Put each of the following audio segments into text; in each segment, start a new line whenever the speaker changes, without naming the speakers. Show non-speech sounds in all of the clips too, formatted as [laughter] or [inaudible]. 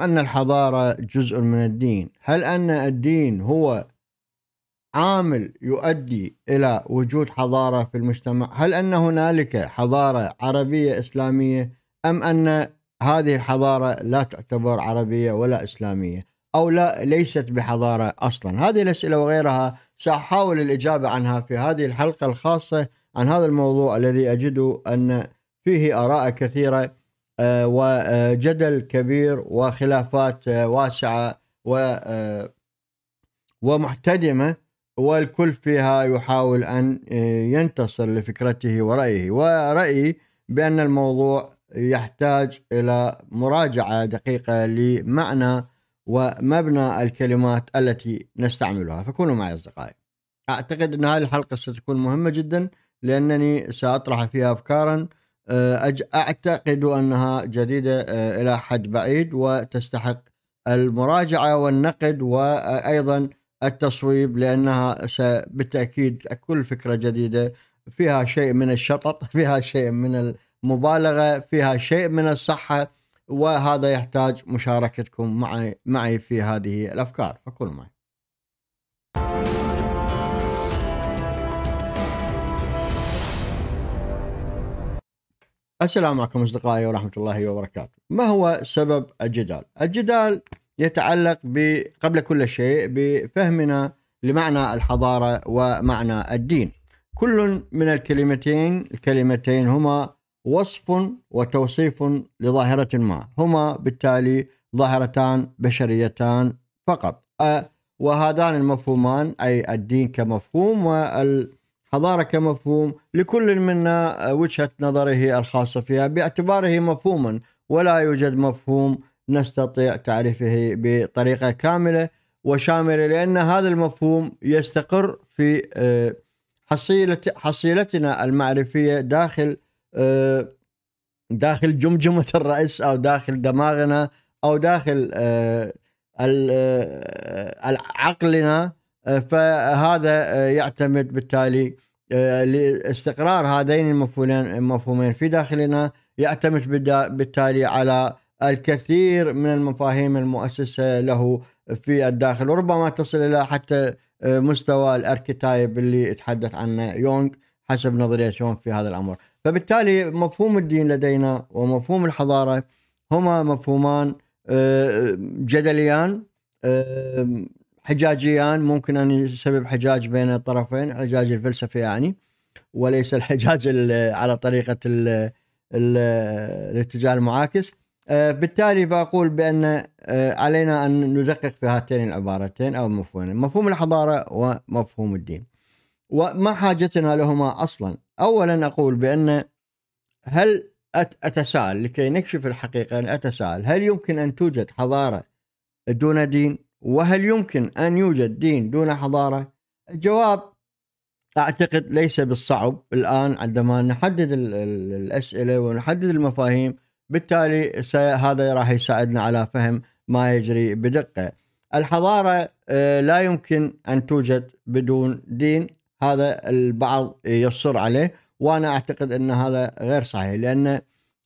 أن الحضارة جزء من الدين هل أن الدين هو عامل يؤدي إلى وجود حضارة في المجتمع هل أن هنالك حضارة عربية إسلامية أم أن هذه الحضارة لا تعتبر عربية ولا إسلامية أو لا ليست بحضارة أصلا هذه الأسئلة وغيرها سأحاول الإجابة عنها في هذه الحلقة الخاصة عن هذا الموضوع الذي أجد أن فيه آراء كثيرة آه، وجدل كبير وخلافات آه، واسعة و آه، ومحتدمة والكل فيها يحاول أن ينتصر لفكرته ورأيه ورأيي بأن الموضوع يحتاج إلى مراجعة دقيقة لمعنى ومبنى الكلمات التي نستعملها فكونوا معي أصدقائي أعتقد أن هذه الحلقة ستكون مهمة جدا لأنني سأطرح فيها أفكارا آه، اعتقد انها جديده آه، الى حد بعيد وتستحق المراجعه والنقد وايضا التصويب لانها بالتاكيد كل فكره جديده فيها شيء من الشطط، [laughs] فيها شيء من المبالغه، فيها شيء من الصحه وهذا يحتاج مشاركتكم معي معي في هذه الافكار فكونوا معي. السلام عليكم اصدقائي ورحمه الله وبركاته. ما هو سبب الجدال؟ الجدال يتعلق قبل كل شيء بفهمنا لمعنى الحضاره ومعنى الدين. كل من الكلمتين الكلمتين هما وصف وتوصيف لظاهره ما، هما بالتالي ظاهرتان بشريتان فقط. وهذان المفهومان اي الدين كمفهوم وال حضارة كمفهوم لكل منا آه، وجهة نظره الخاصة فيها باعتباره مفهوما ولا يوجد مفهوم نستطيع تعريفه بطريقة كاملة وشاملة لأن هذا المفهوم يستقر في آه، حصيلة حصيلتنا المعرفية داخل آه، داخل جمجمة [laughs] الرأس أو داخل دماغنا أو داخل عقلنا آه، فهذا آه، يعتمد بالتالي آه، لاستقرار هذين المفهومين المفهومين في داخلنا يعتمد بالتالي على الكثير من المفاهيم المؤسسة له في الداخل وربما تصل إلى حتى مستوى الأركيتايب اللي تحدث عنه يونغ حسب نظرية يونغ في هذا الأمر فبالتالي مفهوم الدين لدينا ومفهوم الحضارة هما مفهومان جدليان حجاجيان ممكن ان يسبب حجاج بين الطرفين حجاج الفلسفي يعني وليس الحجاج على طريقه الـ الـ الاتجاه المعاكس آه، بالتالي فاقول بان آه، علينا ان ندقق في هاتين العبارتين او مفهومين مفهوم الحضاره ومفهوم الدين وما حاجتنا لهما اصلا اولا اقول بان هل اتساءل لكي نكشف الحقيقه أتساءل هل يمكن ان توجد حضاره دون دين وهل يمكن أن يوجد دين دون حضارة؟ الجواب أعتقد ليس بالصعب الآن عندما نحدد الأسئلة ونحدد المفاهيم بالتالي هذا راح يساعدنا على فهم ما يجري بدقة الحضارة آه، لا يمكن أن توجد بدون دين هذا البعض يصر عليه وأنا أعتقد أن هذا غير صحيح لأن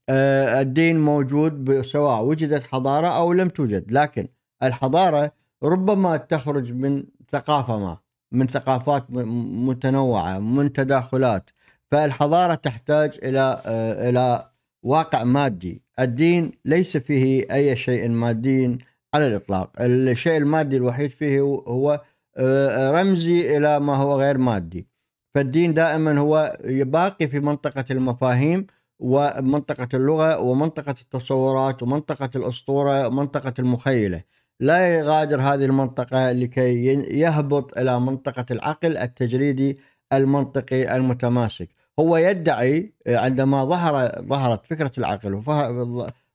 آه، الدين موجود سواء وجدت حضارة أو لم توجد لكن الحضارة ربما تخرج من ثقافة ما من ثقافات متنوعة من تداخلات فالحضارة تحتاج إلى آه، إلى واقع مادي الدين ليس فيه أي شيء مادي على الإطلاق الشيء المادي الوحيد فيه هو آه، رمزي إلى ما هو غير مادي فالدين دائما هو باقي في منطقة المفاهيم ومنطقة اللغة ومنطقة التصورات ومنطقة الأسطورة ومنطقة المخيلة لا يغادر هذه المنطقة لكي يهبط إلى منطقة العقل التجريدي المنطقي المتماسك هو يدعي آه، عندما ظهر ظهرت فكرة العقل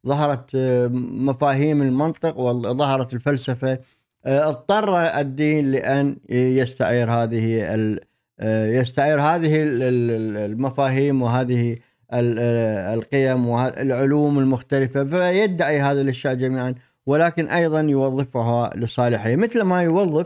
ظهرت آه، مفاهيم المنطق وظهرت الفلسفة آه، اضطر الدين لأن يستعير هذه يستعير هذه المفاهيم وهذه القيم والعلوم المختلفة فيدعي هذه الأشياء جميعا ولكن ايضا يوظفها لصالحه مثل ما يوظف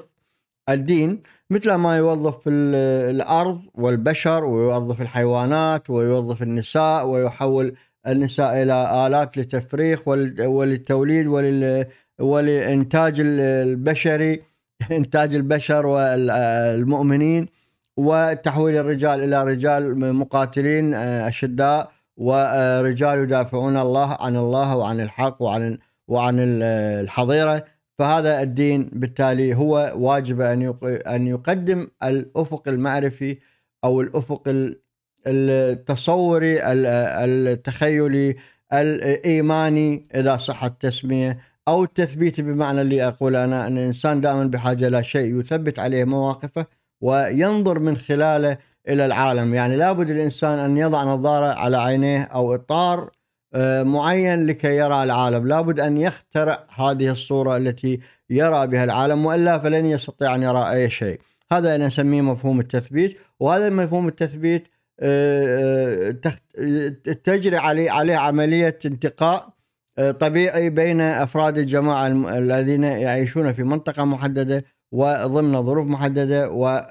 الدين مثل ما يوظف الارض والبشر ويوظف الحيوانات ويوظف النساء ويحول النساء الى الات لتفريخ وللتوليد ولل وللانتاج البشري [laughs] انتاج البشر والمؤمنين وتحويل الرجال الى رجال مقاتلين آه، اشداء ورجال يدافعون الله عن الله وعن الحق وعن وعن الحظيره فهذا الدين بالتالي هو واجب ان ان يقدم الافق المعرفي او الافق التصوري التخيلي الايماني اذا صح التسميه او التثبيت بمعنى اللي اقول انا ان الانسان دائما بحاجه الى شيء يثبت عليه مواقفه وينظر من خلاله الى العالم يعني لابد الانسان ان يضع نظاره على عينيه او اطار آه، معين لكي يرى العالم لابد أن يخترع هذه الصورة التي يرى بها العالم وإلا فلن يستطيع أن يرى أي شيء هذا أنا أسميه مفهوم التثبيت وهذا مفهوم التثبيت آه، آه، تجري عليه علي عملية انتقاء طبيعي بين افراد الجماعه الذين يعيشون في منطقه محدده وضمن ظروف محدده و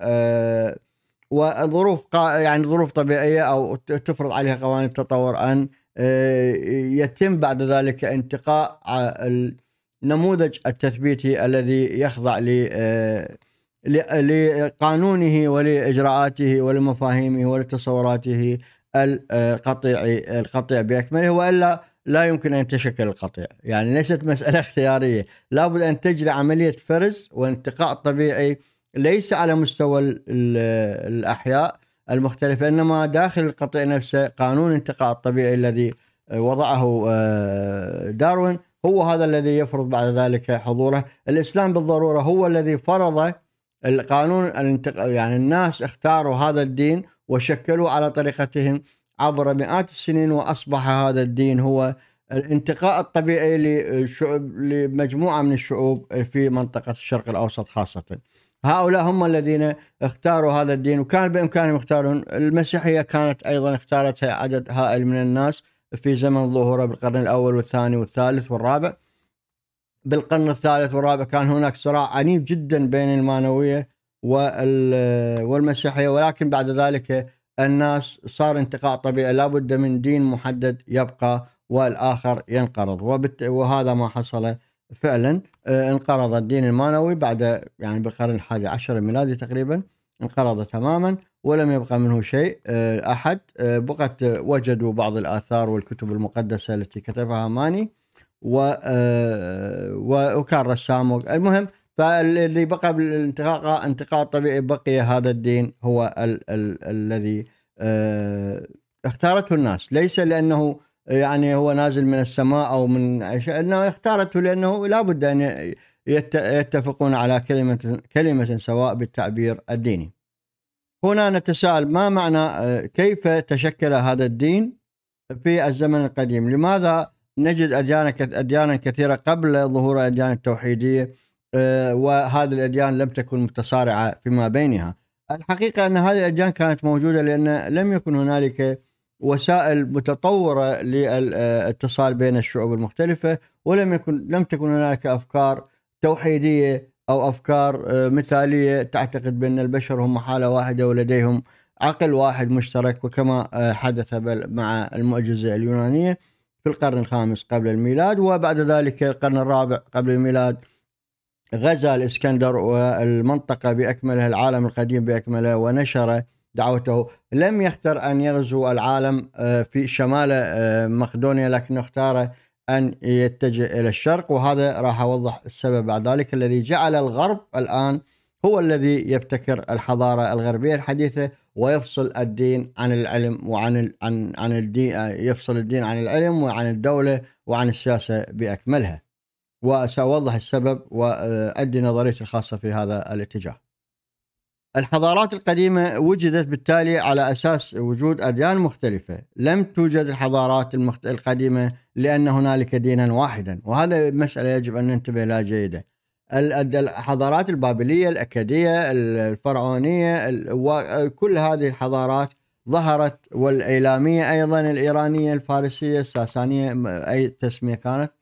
وظروف يعني ظروف طبيعيه او تفرض عليها قوانين التطور ان آه، يتم بعد ذلك انتقاء النموذج التثبيتي الذي يخضع آه، لقانونه ولاجراءاته ولمفاهيمه ولتصوراته آه، القطيع القطيع باكمله والا لا يمكن ان يتشكل القطيع، يعني ليست مساله [laughs] اختياريه، لابد ان تجري عمليه فرز وانتقاء طبيعي ليس على مستوى الاحياء المختلفة إنما داخل القطيع نفسه قانون انتقاء الطبيعي الذي آه، وضعه آه، داروين هو هذا الذي يفرض بعد ذلك حضوره الإسلام بالضرورة هو الذي فرض القانون الانتق... يعني الناس اختاروا هذا الدين وشكلوا على طريقتهم عبر مئات السنين وأصبح هذا الدين هو الانتقاء الطبيعي لشعب لمجموعة من الشعوب في منطقة الشرق الأوسط خاصةً هؤلاء هم الذين اختاروا هذا الدين وكان بامكانهم يختارون المسيحيه كانت ايضا اختارتها عدد هائل من الناس في زمن ظهوره بالقرن الاول والثاني والثالث والرابع بالقرن الثالث والرابع كان هناك صراع عنيف جدا بين المانويه والمسيحيه ولكن بعد ذلك الناس صار انتقاء طبيعي لابد من دين محدد يبقى والاخر ينقرض وهذا ما حصل فعلا آه، انقرض الدين المانوي بعد يعني بالقرن الحادي عشر الميلادي تقريبا انقرض تماما ولم يبقى منه شيء آه، أحد آه، بقت وجدوا بعض الآثار والكتب المقدسة التي كتبها ماني و وكان رسام المهم فاللي بقى بالانتقاء انتقاء طبيعي بقي هذا الدين هو ال ال الذي اختارته الناس ليس لأنه يعني هو نازل من السماء او من انه اختارته لانه لابد ان يتفقون على كلمه كلمه سواء بالتعبير الديني. هنا نتساءل ما معنى كيف تشكل هذا الدين في الزمن القديم؟ لماذا نجد اديانا أديانا كثيرة قبل ظهور الأديان التوحيدية آه، وهذه الأديان لم تكن متصارعة فيما بينها الحقيقة أن هذه الأديان كانت موجودة لأن لم يكن هنالك وسائل متطوره للاتصال بين الشعوب المختلفه ولم يكن لم تكن هناك افكار توحيديه او افكار آه، مثاليه تعتقد بان البشر هم حاله واحده ولديهم عقل واحد مشترك وكما آه، حدث مع المعجزه اليونانيه في القرن الخامس قبل الميلاد وبعد ذلك القرن الرابع قبل الميلاد غزا الاسكندر والمنطقه باكملها العالم القديم باكمله ونشر دعوته لم يختر أن يغزو العالم آه، في شمال آه، مقدونيا لكنه اختار أن يتجه إلى الشرق وهذا راح أوضح السبب بعد ذلك الذي جعل الغرب الآن هو الذي يبتكر الحضارة الغربية الحديثة ويفصل الدين عن العلم وعن عن عن الدين يفصل الدين عن العلم وعن الدولة وعن السياسة بأكملها وسأوضح السبب وأدي نظريتي الخاصة في هذا الاتجاه الحضارات القديمة وجدت بالتالي على أساس وجود أديان مختلفة لم توجد الحضارات المخت... القديمة لأن هنالك دينا واحدا وهذا مسألة يجب أن ننتبه لها جيدا الحضارات البابلية الأكدية الفرعونية ال... كل هذه الحضارات ظهرت والإيلامية أيضا الإيرانية الفارسية الساسانية أي تسمية كانت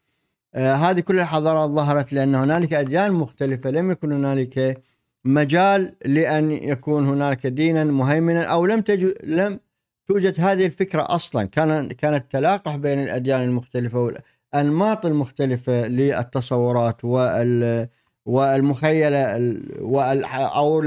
آه هذه كل الحضارات ظهرت لأن هنالك أديان مختلفة لم يكن هنالك مجال لأن يكون هناك دينا مهيمنا أو لم تجد لم توجد هذه الفكرة أصلا كان كان التلاقح بين الأديان المختلفة والأنماط المختلفة للتصورات وال والمخيلة وال أو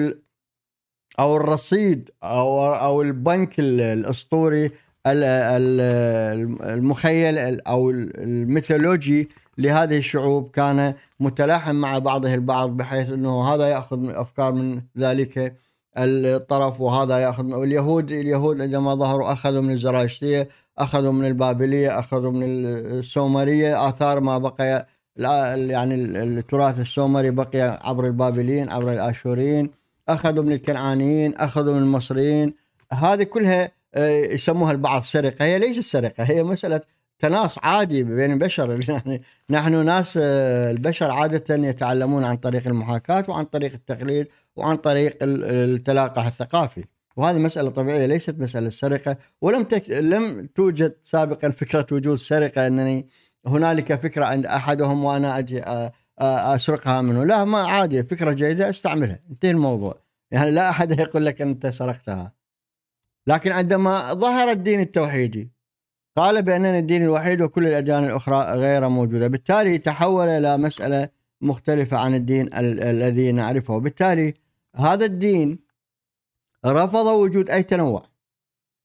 أو الرصيد أو أو البنك الأسطوري المخيل أو الميثولوجي لهذه الشعوب كان متلاحم مع بعضه البعض بحيث انه هذا ياخذ من افكار من ذلك الطرف وهذا ياخذ من اليهود اليهود عندما ظهروا اخذوا من الزراشتيه اخذوا من البابليه اخذوا من السومريه اثار ما بقي يعني التراث السومري بقي عبر البابليين عبر الاشوريين اخذوا من الكنعانيين اخذوا من المصريين هذه كلها آه، يسموها البعض سرقه هي ليست سرقه هي مساله تناص عادي بين البشر [laughs] يعني نحن ناس آه، البشر عادة يتعلمون عن طريق المحاكاة وعن طريق التقليد وعن طريق التلاقح الثقافي وهذه مسألة طبيعية ليست مسألة سرقة ولم تك... لم توجد سابقا فكرة وجود سرقة أنني هنالك فكرة عند أحدهم وأنا أجي آه، آه، أسرقها منه لا ما عادي فكرة جيدة استعملها انتهي الموضوع يعني لا أحد يقول لك أنت سرقتها لكن عندما ظهر الدين التوحيدي قال بأننا الدين الوحيد وكل الأديان الأخرى غير موجودة بالتالي تحول إلى مسألة مختلفة عن الدين ال الذي نعرفه بالتالي هذا الدين رفض وجود أي تنوع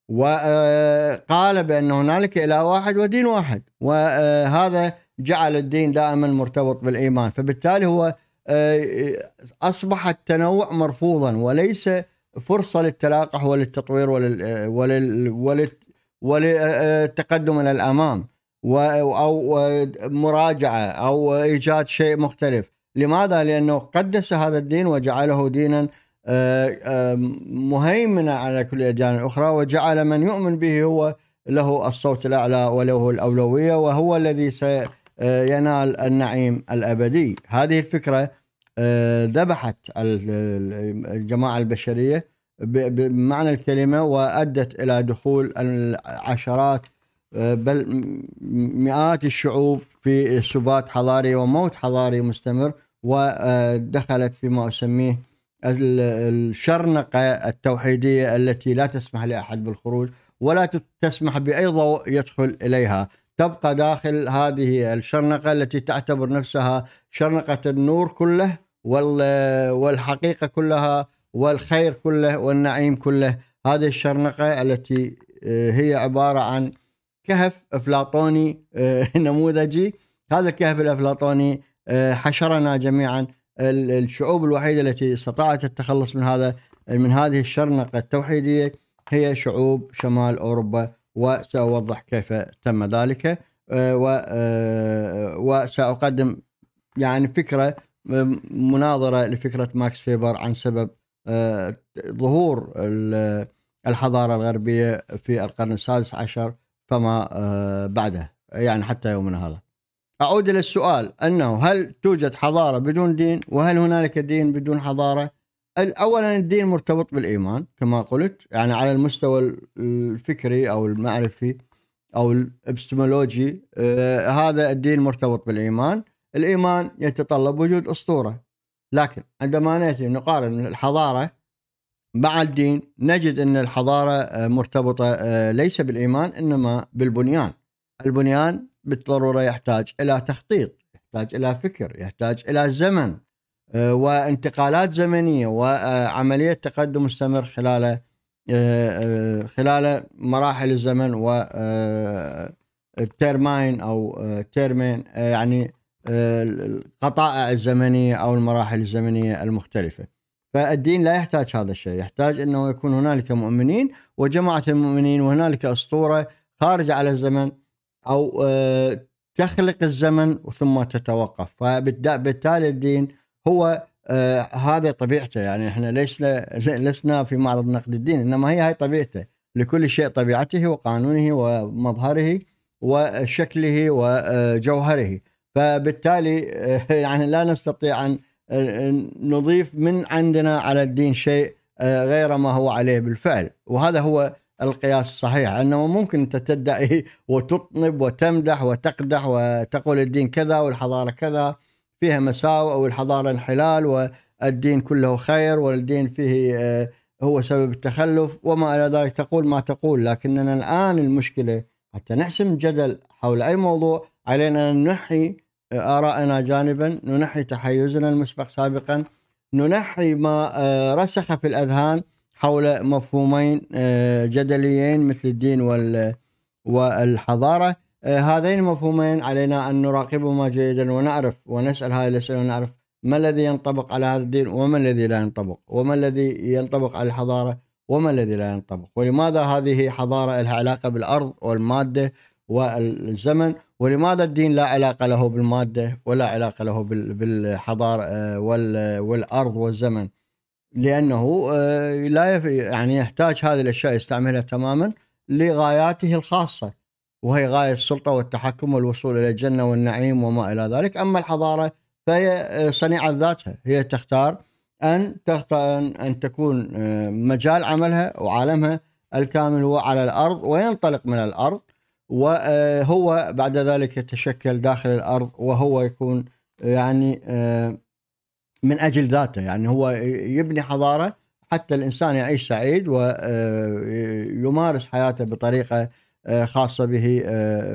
وقال آه، بأن هنالك إله واحد ودين واحد وهذا آه، جعل الدين دائما مرتبط بالإيمان فبالتالي هو آه، أصبح التنوع مرفوضا وليس فرصة للتلاقح وللتطوير ولل... ولل... ولل... والتقدم الى الامام او مراجعه او ايجاد شيء مختلف، لماذا؟ لانه قدس هذا الدين وجعله دينا آه، آه، مهيمنا على كل الاديان الاخرى وجعل من يؤمن به هو له الصوت الاعلى وله الاولويه وهو الذي سينال النعيم الابدي، هذه الفكره آه، ذبحت الجماعه البشريه بمعنى الكلمة وأدت إلى دخول العشرات آه، بل مئات الشعوب في سبات حضاري وموت حضاري مستمر ودخلت آه، فيما أسميه الشرنقة التوحيدية التي لا تسمح لأحد بالخروج ولا تسمح بأي ضوء يدخل إليها تبقى داخل هذه الشرنقة التي تعتبر نفسها شرنقة النور كله والحقيقة كلها والخير كله والنعيم كله هذه الشرنقة التي آه، هي عبارة عن كهف أفلاطوني آه، [laughs] نموذجي هذا الكهف الأفلاطوني آه، حشرنا جميعا الشعوب الوحيدة التي استطاعت التخلص من هذا من هذه الشرنقة التوحيدية هي شعوب شمال أوروبا وسأوضح كيف تم ذلك وسأقدم يعني فكرة مناظرة لفكرة ماكس فيبر عن سبب ظهور الحضارة الغربية في القرن السادس عشر فما آه، بعده يعني حتى يومنا هذا أعود إلى السؤال أنه هل توجد حضارة بدون دين وهل هنالك دين بدون حضارة أولا الدين مرتبط بالإيمان كما قلت يعني على المستوى الفكري أو المعرفي أو الابستمولوجي آه، هذا الدين مرتبط بالإيمان الإيمان يتطلب وجود أسطورة لكن عندما ناتي نقارن الحضاره مع الدين نجد ان الحضاره آه، مرتبطه آه، ليس بالايمان انما بالبنيان. البنيان بالضروره يحتاج الى تخطيط، يحتاج الى فكر، يحتاج الى زمن آه، وانتقالات زمنيه وعمليه تقدم مستمر خلال خلال مراحل الزمن و الترماين او ترمين يعني القطائع الزمنيه او المراحل الزمنيه المختلفه. فالدين لا يحتاج هذا الشيء، يحتاج انه يكون هنالك مؤمنين وجماعه المؤمنين وهنالك اسطوره خارجه على الزمن او آه، تخلق الزمن ثم تتوقف، فبالتالي الدين هو آه، هذا طبيعته يعني احنا ليسنا لسنا في معرض نقد الدين انما هي هاي طبيعته لكل شيء طبيعته وقانونه ومظهره وشكله وجوهره فبالتالي آه، يعني لا نستطيع أن آه، آه، نضيف من عندنا على الدين شيء غير ما هو عليه بالفعل وهذا هو القياس الصحيح أنه ممكن انت تدعي [laughs] وتطنب وتمدح وتقدح وتقول الدين كذا والحضارة كذا فيها مساوئ أو الحضارة انحلال والدين كله خير والدين فيه هو سبب التخلف وما إلى ذلك تقول ما تقول لكننا الآن المشكلة حتى نحسم جدل حول أي موضوع علينا أن نحيي آراءنا جانبا ننحي تحيزنا المسبق سابقا ننحي ما آه، رسخ في الأذهان حول مفهومين آه، جدليين مثل الدين والحضارة آه، هذين المفهومين علينا أن نراقبهما جيدا ونعرف ونسأل هذه الأسئلة ونعرف ما الذي ينطبق على هذا الدين وما الذي لا ينطبق وما الذي ينطبق على الحضارة وما الذي لا ينطبق ولماذا هذه حضارة لها علاقة بالأرض والمادة والزمن ولماذا الدين لا علاقه له بالماده ولا علاقه له بالحضاره آه، والارض والزمن لانه آه، لا يعني يحتاج هذه الاشياء يستعملها تماما لغاياته الخاصه وهي غايه السلطه والتحكم والوصول الى الجنه والنعيم وما الى ذلك اما الحضاره فهي آه، صنيعه ذاتها هي تختار ان تختار ان تكون مجال عملها وعالمها الكامل هو على الارض وينطلق من الارض وهو بعد ذلك يتشكل داخل الارض وهو يكون يعني آه، من اجل ذاته يعني هو يبني حضاره حتى الانسان يعيش سعيد ويمارس آه، حياته بطريقه آه، خاصه به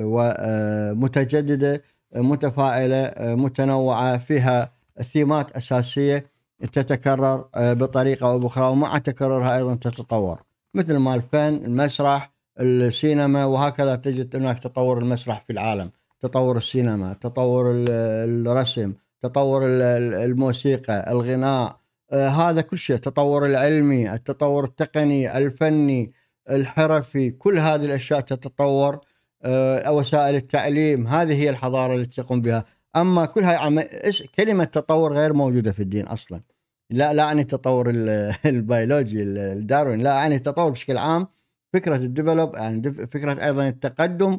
ومتجدده متفائله متنوعه فيها ثيمات اساسيه تتكرر بطريقه او باخرى ومع تكررها ايضا تتطور مثل ما الفن المسرح السينما وهكذا تجد هناك تطور المسرح في العالم تطور السينما تطور الرسم تطور الموسيقى الغناء آه، هذا كل شيء التطور العلمي التطور التقني الفني الحرفي كل هذه الأشياء تتطور آه، وسائل التعليم هذه هي الحضارة التي تقوم بها أما كل هاي كلمة تطور غير موجودة في الدين أصلا لا لا أعني التطور [laughs] البيولوجي الداروين لا أعني التطور بشكل عام فكره الديفلوب يعني فكره ايضا التقدم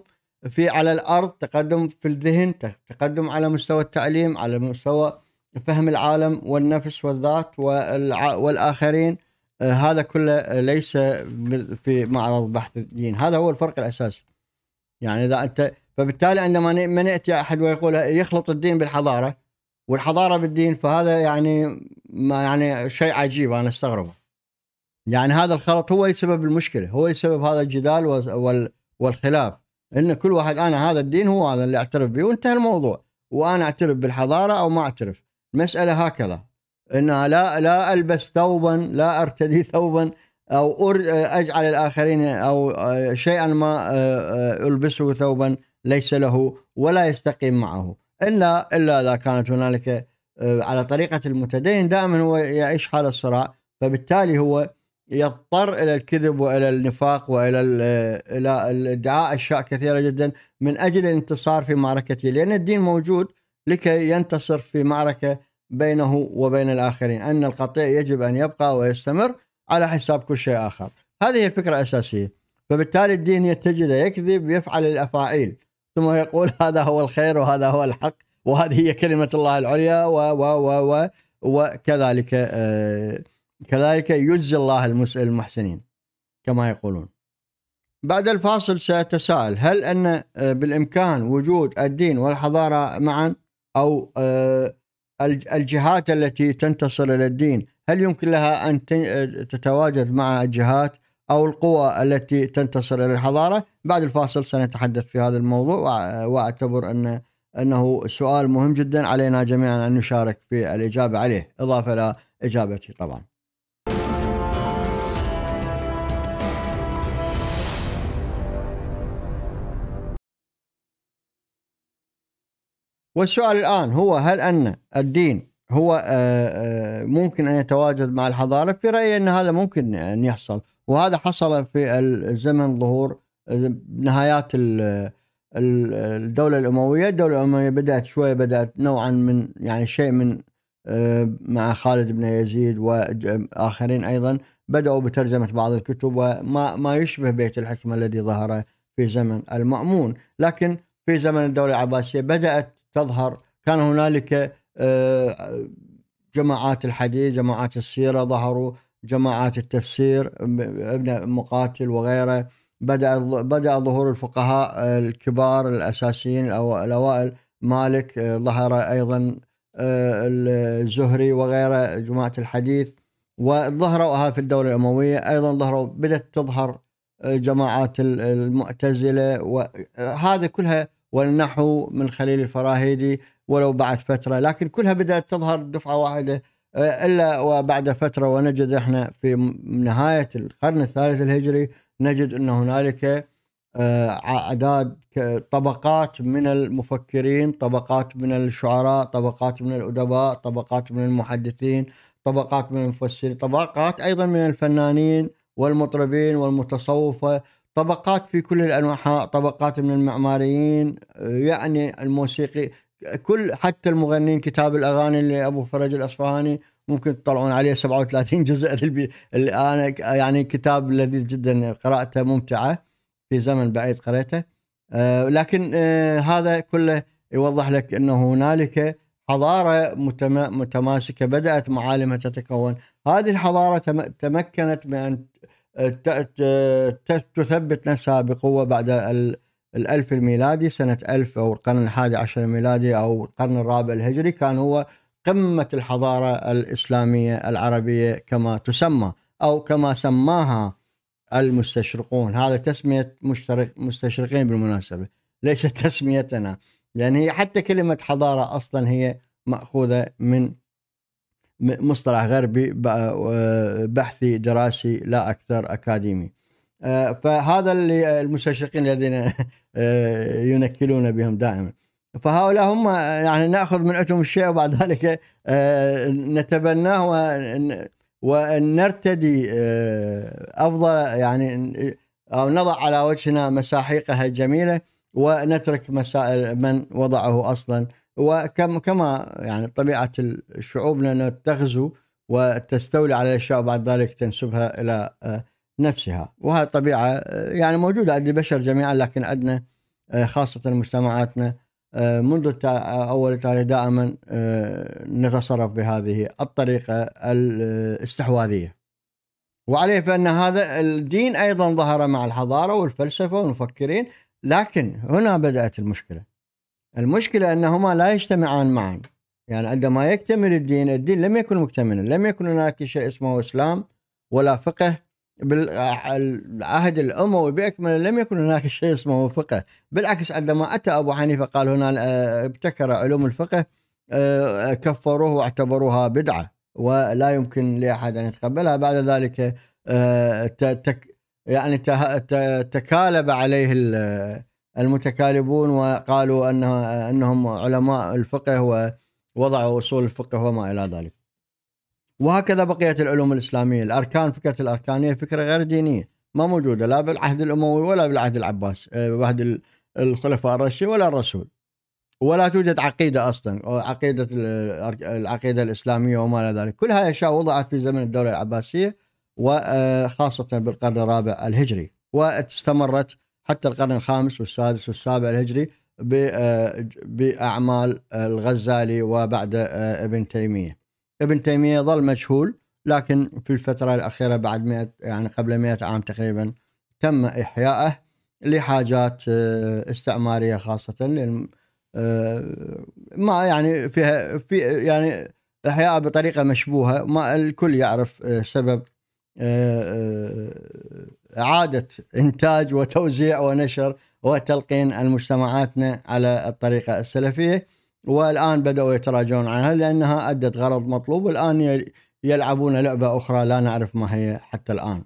في على الارض تقدم في الذهن تقدم على مستوى التعليم على مستوى فهم العالم والنفس والذات والاخرين آه، هذا كله ليس في معرض بحث الدين هذا هو الفرق الاساسي يعني اذا انت فبالتالي عندما من ياتي احد ويقول يخلط الدين بالحضاره والحضاره بالدين فهذا يعني ما يعني شيء عجيب انا استغربه يعني هذا الخلط هو سبب المشكله هو سبب هذا الجدال والخلاف ان كل واحد انا هذا الدين هو هذا اللي اعترف به وانتهى الموضوع وانا اعترف بالحضاره او ما اعترف المساله هكذا انها لا لا البس ثوبا لا ارتدي [laughs] ثوبا او اجعل الاخرين او آه، شيئا ما آه، آه، البسه ثوبا ليس له ولا يستقيم معه الا الا اذا كانت هنالك على طريقه المتدين دائما هو يعيش حال الصراع فبالتالي هو يضطر الى الكذب والى النفاق والى الى ادعاء اشياء كثيره جدا من اجل الانتصار في معركته لان الدين موجود لكي ينتصر في معركه بينه وبين الاخرين ان القطيع يجب ان يبقى ويستمر على حساب كل شيء اخر هذه الفكره الاساسيه فبالتالي الدين يتجد يكذب يفعل الافاعيل ثم يقول [laughs] هذا هو الخير وهذا هو الحق وهذه هي كلمه الله العليا و و و, و وكذلك آه كذلك يجزي الله المحسنين كما يقولون بعد الفاصل سأتساءل هل أن آه، بالإمكان وجود الدين والحضارة معا أو آه، الجهات التي تنتصر إلى الدين هل يمكن لها أن آه، تتواجد مع الجهات أو القوى التي تنتصر إلى الحضارة بعد الفاصل سنتحدث في هذا الموضوع وأعتبر أن أنه سؤال مهم جدا علينا جميعا أن نشارك في الإجابة عليه إضافة إلى إجابتي طبعا والسؤال الآن هو هل أن الدين هو آه، آه، ممكن أن يتواجد مع الحضارة في رأيي أن هذا ممكن أن يحصل وهذا حصل في الزمن ظهور آه، نهايات الدولة الأموية الدولة الأموية بدأت شوية بدأت نوعا من يعني شيء من مع خالد بن يزيد وآخرين أيضا بدأوا بترجمة بعض الكتب وما ما يشبه بيت الحكمة الذي ظهر في زمن المأمون لكن في زمن الدولة العباسية بدأت تظهر كان هنالك آه، جماعات الحديث جماعات السيرة ظهروا جماعات التفسير ابن مقاتل وغيره بدأ بدأ ظهور الفقهاء آه، الكبار الأساسيين الأوائل مالك آه، ظهر أيضا الزهري وغيره جماعة الحديث وظهروا في الدولة الأموية أيضا ظهروا بدأت تظهر جماعات المعتزلة وهذا كلها والنحو من خليل الفراهيدي ولو بعد فترة لكن كلها بدأت تظهر دفعة واحدة آه، إلا وبعد فترة ونجد إحنا في نهاية القرن الثالث الهجري نجد أن هنالك آه، أعداد طبقات من المفكرين طبقات من الشعراء طبقات من الأدباء طبقات من المحدثين طبقات من المفسرين طبقات أيضا من الفنانين والمطربين والمتصوفة طبقات في كل الانحاء طبقات من المعماريين آه، يعني الموسيقي كل حتى المغنين كتاب الاغاني لابو فرج الاصفهاني ممكن تطلعون عليه 37 جزء اللي انا يعني كتاب لذيذ جدا قراءته ممتعه في زمن بعيد قريته آه، لكن آه، هذا كله يوضح لك انه هنالك حضاره متماسكه بدات معالمها تتكون هذه الحضاره تمكنت من ان تثبت نفسها بقوة بعد الألف الميلادي سنة ألف أو القرن الحادي عشر الميلادي أو القرن الرابع الهجري كان هو قمة الحضارة الإسلامية العربية كما تسمى أو كما سماها المستشرقون هذا تسمية مشترك مستشرقين بالمناسبة ليست [laughs] تسميتنا لأن هي يعني حتى كلمة حضارة أصلا هي مأخوذة من مصطلح غربي بحثي دراسي لا اكثر اكاديمي آه، فهذا اللي المستشرقين الذين آه، ينكلون بهم دائما فهؤلاء هم يعني ناخذ من عندهم الشيء وبعد ذلك آه، نتبناه ونرتدي افضل يعني او نضع على وجهنا مساحيقها الجميله ونترك مسائل من وضعه اصلا وكما كما يعني طبيعه الشعوب لانها تغزو وتستولي على الاشياء وبعد ذلك تنسبها الى آه، نفسها وهذه طبيعه آه، يعني موجوده عند البشر جميعا لكن عندنا آه، خاصه مجتمعاتنا منذ اول تاريخ دائما نتصرف بهذه الطريقه الاستحواذيه. وعليه فان هذا الدين ايضا ظهر مع الحضاره والفلسفه والمفكرين لكن هنا بدات المشكله. المشكلة أنهما لا يجتمعان معا يعني عندما يكتمل الدين الدين لم يكن مكتملا لم يكن هناك شيء اسمه إسلام ولا فقه بالعهد الأموي بأكمله لم يكن هناك شيء اسمه فقه بالعكس عندما أتى أبو حنيفة قال هنا آه، ابتكر علوم الفقه آه، كفروه واعتبروها بدعة ولا يمكن لأحد أن يتقبلها بعد ذلك آه، يعني تكالب عليه المتكالبون وقالوا أنه أنهم علماء الفقه ووضعوا أصول الفقه وما إلى ذلك وهكذا بقية العلوم الإسلامية الأركان فكرة الأركانية فكرة غير دينية ما موجودة لا بالعهد الأموي ولا بالعهد العباس آه، بعهد الخلفاء الراشدين ولا الرسول ولا توجد عقيدة أصلا عقيدة العقيدة الإسلامية وما إلى ذلك كل هذه الأشياء وضعت في زمن الدولة العباسية وخاصة آه، بالقرن الرابع الهجري واستمرت حتى القرن الخامس والسادس والسابع الهجري آه، باعمال الغزالي وبعد آه، ابن تيميه. ابن تيميه ظل مجهول لكن في الفتره الاخيره بعد 100 يعني قبل 100 عام تقريبا تم احيائه لحاجات آه، استعماريه خاصه لان ما يعني فيها في يعني احياء بطريقه مشبوهه ما الكل يعرف سبب آه، آه، اعاده انتاج وتوزيع ونشر وتلقين المجتمعاتنا على الطريقه السلفيه والان بداوا يتراجعون عنها لانها ادت غرض مطلوب والان يلعبون لعبه اخرى لا نعرف ما هي حتى الان.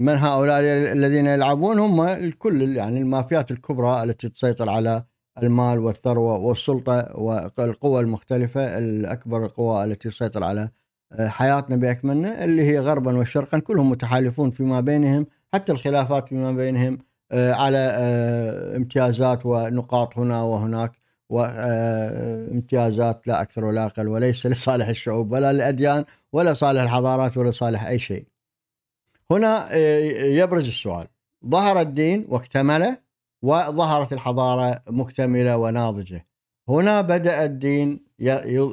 من هؤلاء الذين يلعبون هم الكل يعني المافيات الكبرى التي تسيطر على المال والثروه والسلطه والقوى المختلفه الاكبر القوى التي تسيطر على آه، حياتنا باكملنا اللي هي غربا وشرقا كلهم متحالفون فيما بينهم حتى الخلافات فيما بينهم آه، على آه، امتيازات ونقاط هنا وهناك وامتيازات لا اكثر ولا اقل وليس [laughs] لصالح الشعوب ولا الاديان ولا صالح الحضارات ولا صالح اي شيء. هنا يبرز السؤال ظهر الدين واكتمله وظهرت الحضاره مكتمله وناضجه. هنا بدا الدين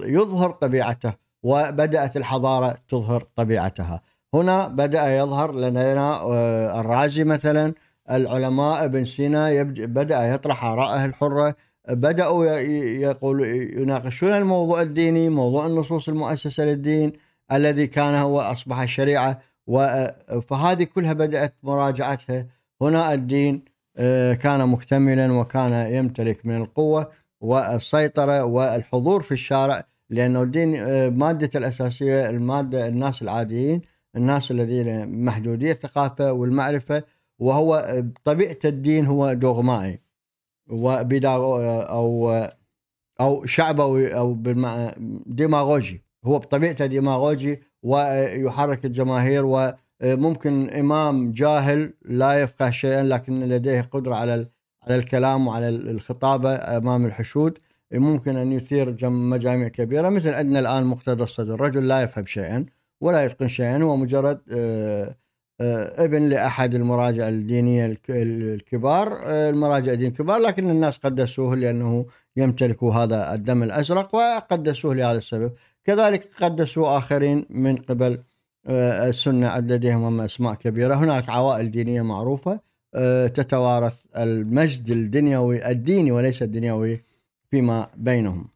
يظهر طبيعته وبدأت الحضارة تظهر طبيعتها هنا بدأ يظهر لدينا آه، الرازي مثلا العلماء ابن سينا بدأ يطرح اراءه الحرة بدأوا يقول يناقشون الموضوع الديني موضوع النصوص المؤسسة للدين الذي كان هو أصبح الشريعة فهذه كلها بدأت مراجعتها هنا الدين آه، كان مكتملا وكان يمتلك من القوة والسيطرة والحضور في الشارع لانه الدين آه، مادته الاساسيه الماده الناس العاديين الناس الذين محدودي الثقافه والمعرفه وهو آه، طبيعه الدين هو دوغمائي وبداغو آه، او او شعبوي او ديماغوجي هو بطبيعته ديماغوجي ويحرك الجماهير وممكن امام جاهل لا يفقه شيئا لكن لديه قدره على على الكلام وعلى الخطابه امام الحشود ممكن أن يثير مجامع كبيرة مثل عندنا الآن مقتدى الصدر رجل لا يفهم شيئا ولا يتقن شيئا هو مجرد آه، آه، ابن لأحد المراجع الدينية الكبار آه، المراجع الدين الكبار لكن الناس قدسوه لأنه يمتلك هذا الدم الأزرق وقدسوه لهذا السبب كذلك قدسوا آخرين من قبل السنة لديهم أسماء كبيرة هناك عوائل دينية معروفة تتوارث المجد الدنيوي الديني وليس الدنيوي فيما بينهم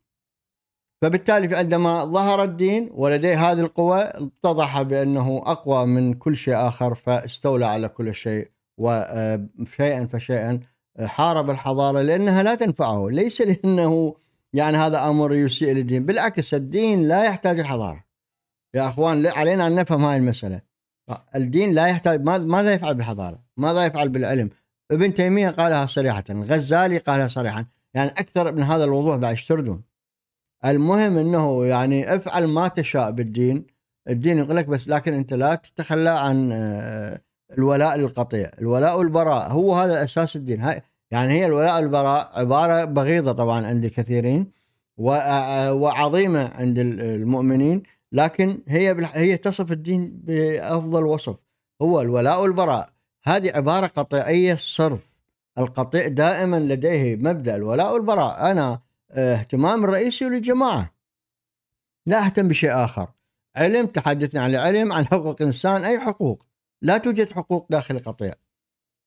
فبالتالي عندما ظهر الدين ولديه هذه القوة اتضح بأنه أقوى من كل شيء آخر فاستولى على كل شيء وشيئا آه، فشيئا آه، حارب الحضارة لأنها لا تنفعه ليس لأنه يعني هذا أمر يسيء للدين بالعكس الدين لا يحتاج الحضارة يا أخوان علينا أن نفهم هذه المسألة الدين لا يحتاج ماذا يفعل بالحضارة ماذا يفعل بالعلم ابن تيمية قالها صريحة الغزالي قالها صريحة يعني اكثر من هذا الوضوح بعد ايش المهم انه يعني افعل ما تشاء بالدين الدين يقول لك بس لكن انت لا تتخلى عن آه، الولاء للقطيع، الولاء والبراء هو هذا اساس الدين، هاي يعني هي الولاء والبراء عباره بغيضه طبعا عند الكثيرين آه، آه، وعظيمه عند المؤمنين لكن هي هي تصف الدين بافضل وصف هو الولاء والبراء هذه عباره قطيعيه الصرف القطيع دائما لديه مبدا الولاء والبراء انا آه، اهتمام الرئيسي للجماعه لا اهتم بشيء اخر علم تحدثنا عن العلم عن حقوق الانسان اي حقوق لا توجد حقوق داخل القطيع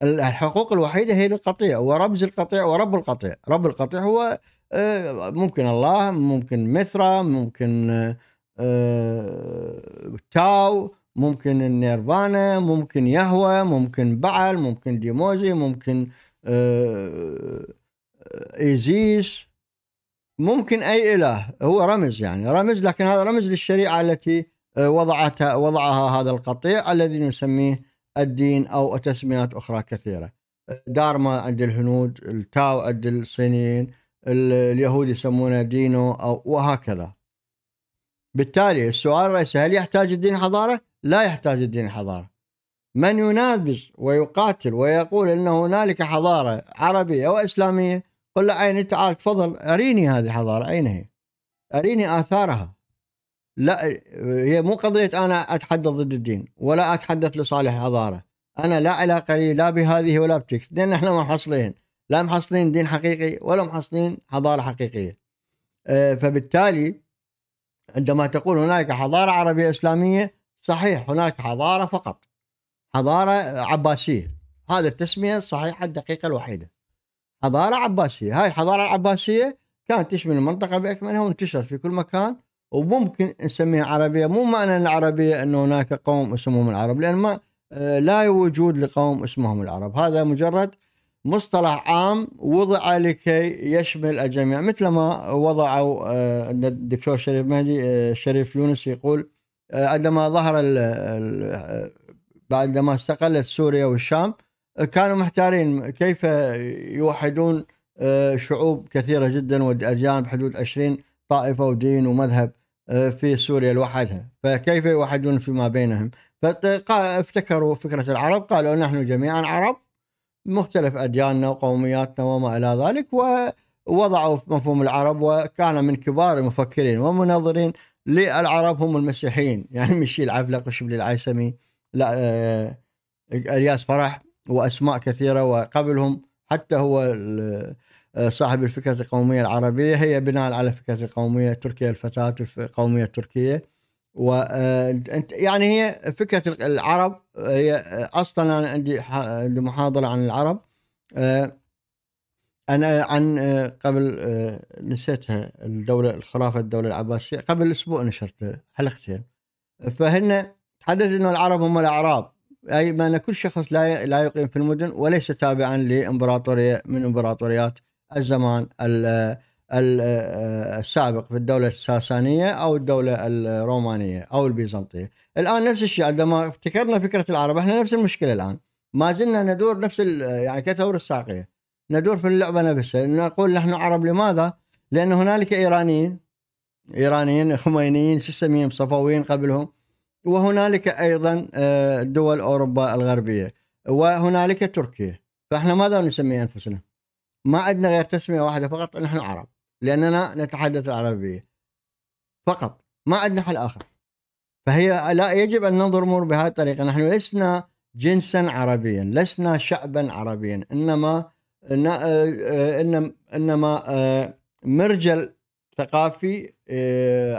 الحقوق الوحيده هي للقطيع ورمز القطيع ورب القطيع رب القطيع هو آه، ممكن الله ممكن مثرا ممكن آه، تاو ممكن النيرفانا ممكن يهوى ممكن بعل ممكن ديموزي ممكن آه، آه، ايزيس ممكن اي اله هو رمز يعني رمز لكن هذا رمز للشريعه التي آه، وضعتها وضعها هذا القطيع الذي نسميه الدين او تسميات اخرى كثيره دارما عند الهنود التاو عند الصينيين اليهود يسمونه دينو او وهكذا بالتالي السؤال الرئيسي هل يحتاج الدين حضاره؟ لا يحتاج الدين حضاره من ينابز ويقاتل ويقول ان هنالك حضاره عربيه واسلاميه قل له عيني تعال تفضل اريني هذه الحضاره اين هي؟ اريني اثارها لا هي مو قضيه انا اتحدث ضد الدين ولا اتحدث لصالح الحضاره انا لا علاقه لي لا بهذه ولا بتلك لان احنا محصلين لا محصلين دين حقيقي ولا محصلين حضاره حقيقيه آه، فبالتالي عندما تقول هناك حضاره عربيه اسلاميه صحيح هناك حضاره فقط حضاره عباسيه هذا التسميه الصحيحه الدقيقه الوحيده حضاره عباسيه هاي الحضاره العباسيه كانت تشمل المنطقه باكملها وانتشرت في كل مكان وممكن نسميها عربيه مو معنى العربيه انه هناك قوم اسمهم العرب لان ما آه، لا وجود لقوم اسمهم العرب هذا مجرد مصطلح عام وضع لكي يشمل الجميع مثل ما وضعوا آه، الدكتور شريف مهدي آه، شريف يونس يقول عندما ظهر بعدما استقلت سوريا والشام كانوا محتارين كيف يوحدون آه، شعوب كثيرة جدا والأديان بحدود 20 طائفة ودين ومذهب آه، في سوريا لوحدها فكيف يوحدون فيما بينهم فافتكروا فكرة العرب قالوا نحن جميعا عرب مختلف أدياننا وقومياتنا وما إلى ذلك ووضعوا مفهوم العرب وكان من كبار المفكرين ومناظرين للعرب هم المسيحيين [laughs] يعني مشي العفلق وشبل العيسمي لا آه، الياس فرح واسماء كثيره وقبلهم حتى هو آه، صاحب الفكره القوميه العربيه هي بناء على فكره القوميه التركيه الفتاه القوميه التركيه و آه، يعني هي فكره العرب هي اصلا انا عندي عندي محاضره عن العرب انا عن قبل نسيتها الدوله الخرافه الدوله العباسيه قبل اسبوع نشرت حلقتين فهن تحدث انه العرب هم الاعراب اي بان كل شخص لا لا يقيم في المدن وليس تابعا لامبراطوريه من امبراطوريات الزمان السابق في الدولة الساسانية أو الدولة الرومانية أو البيزنطية الآن نفس الشيء عندما افتكرنا فكرة العرب احنا نفس المشكلة الآن ما زلنا ندور نفس يعني كثور الساقية ندور في اللعبة نفسها نقول نحن عرب لماذا؟ لأن هنالك إيرانيين إيرانيين خمينيين شو صفويين قبلهم وهنالك ايضا آه، دول اوروبا الغربيه وهنالك تركيا فاحنا ماذا نسمي انفسنا؟ ما عندنا غير تسميه واحده فقط نحن عرب لاننا نتحدث العربيه فقط ما عندنا حل اخر فهي لا يجب ان ننظر امور بهذه الطريقه نحن لسنا جنسا عربيا لسنا شعبا عربيا انما آه، انما آه، مرجل ثقافي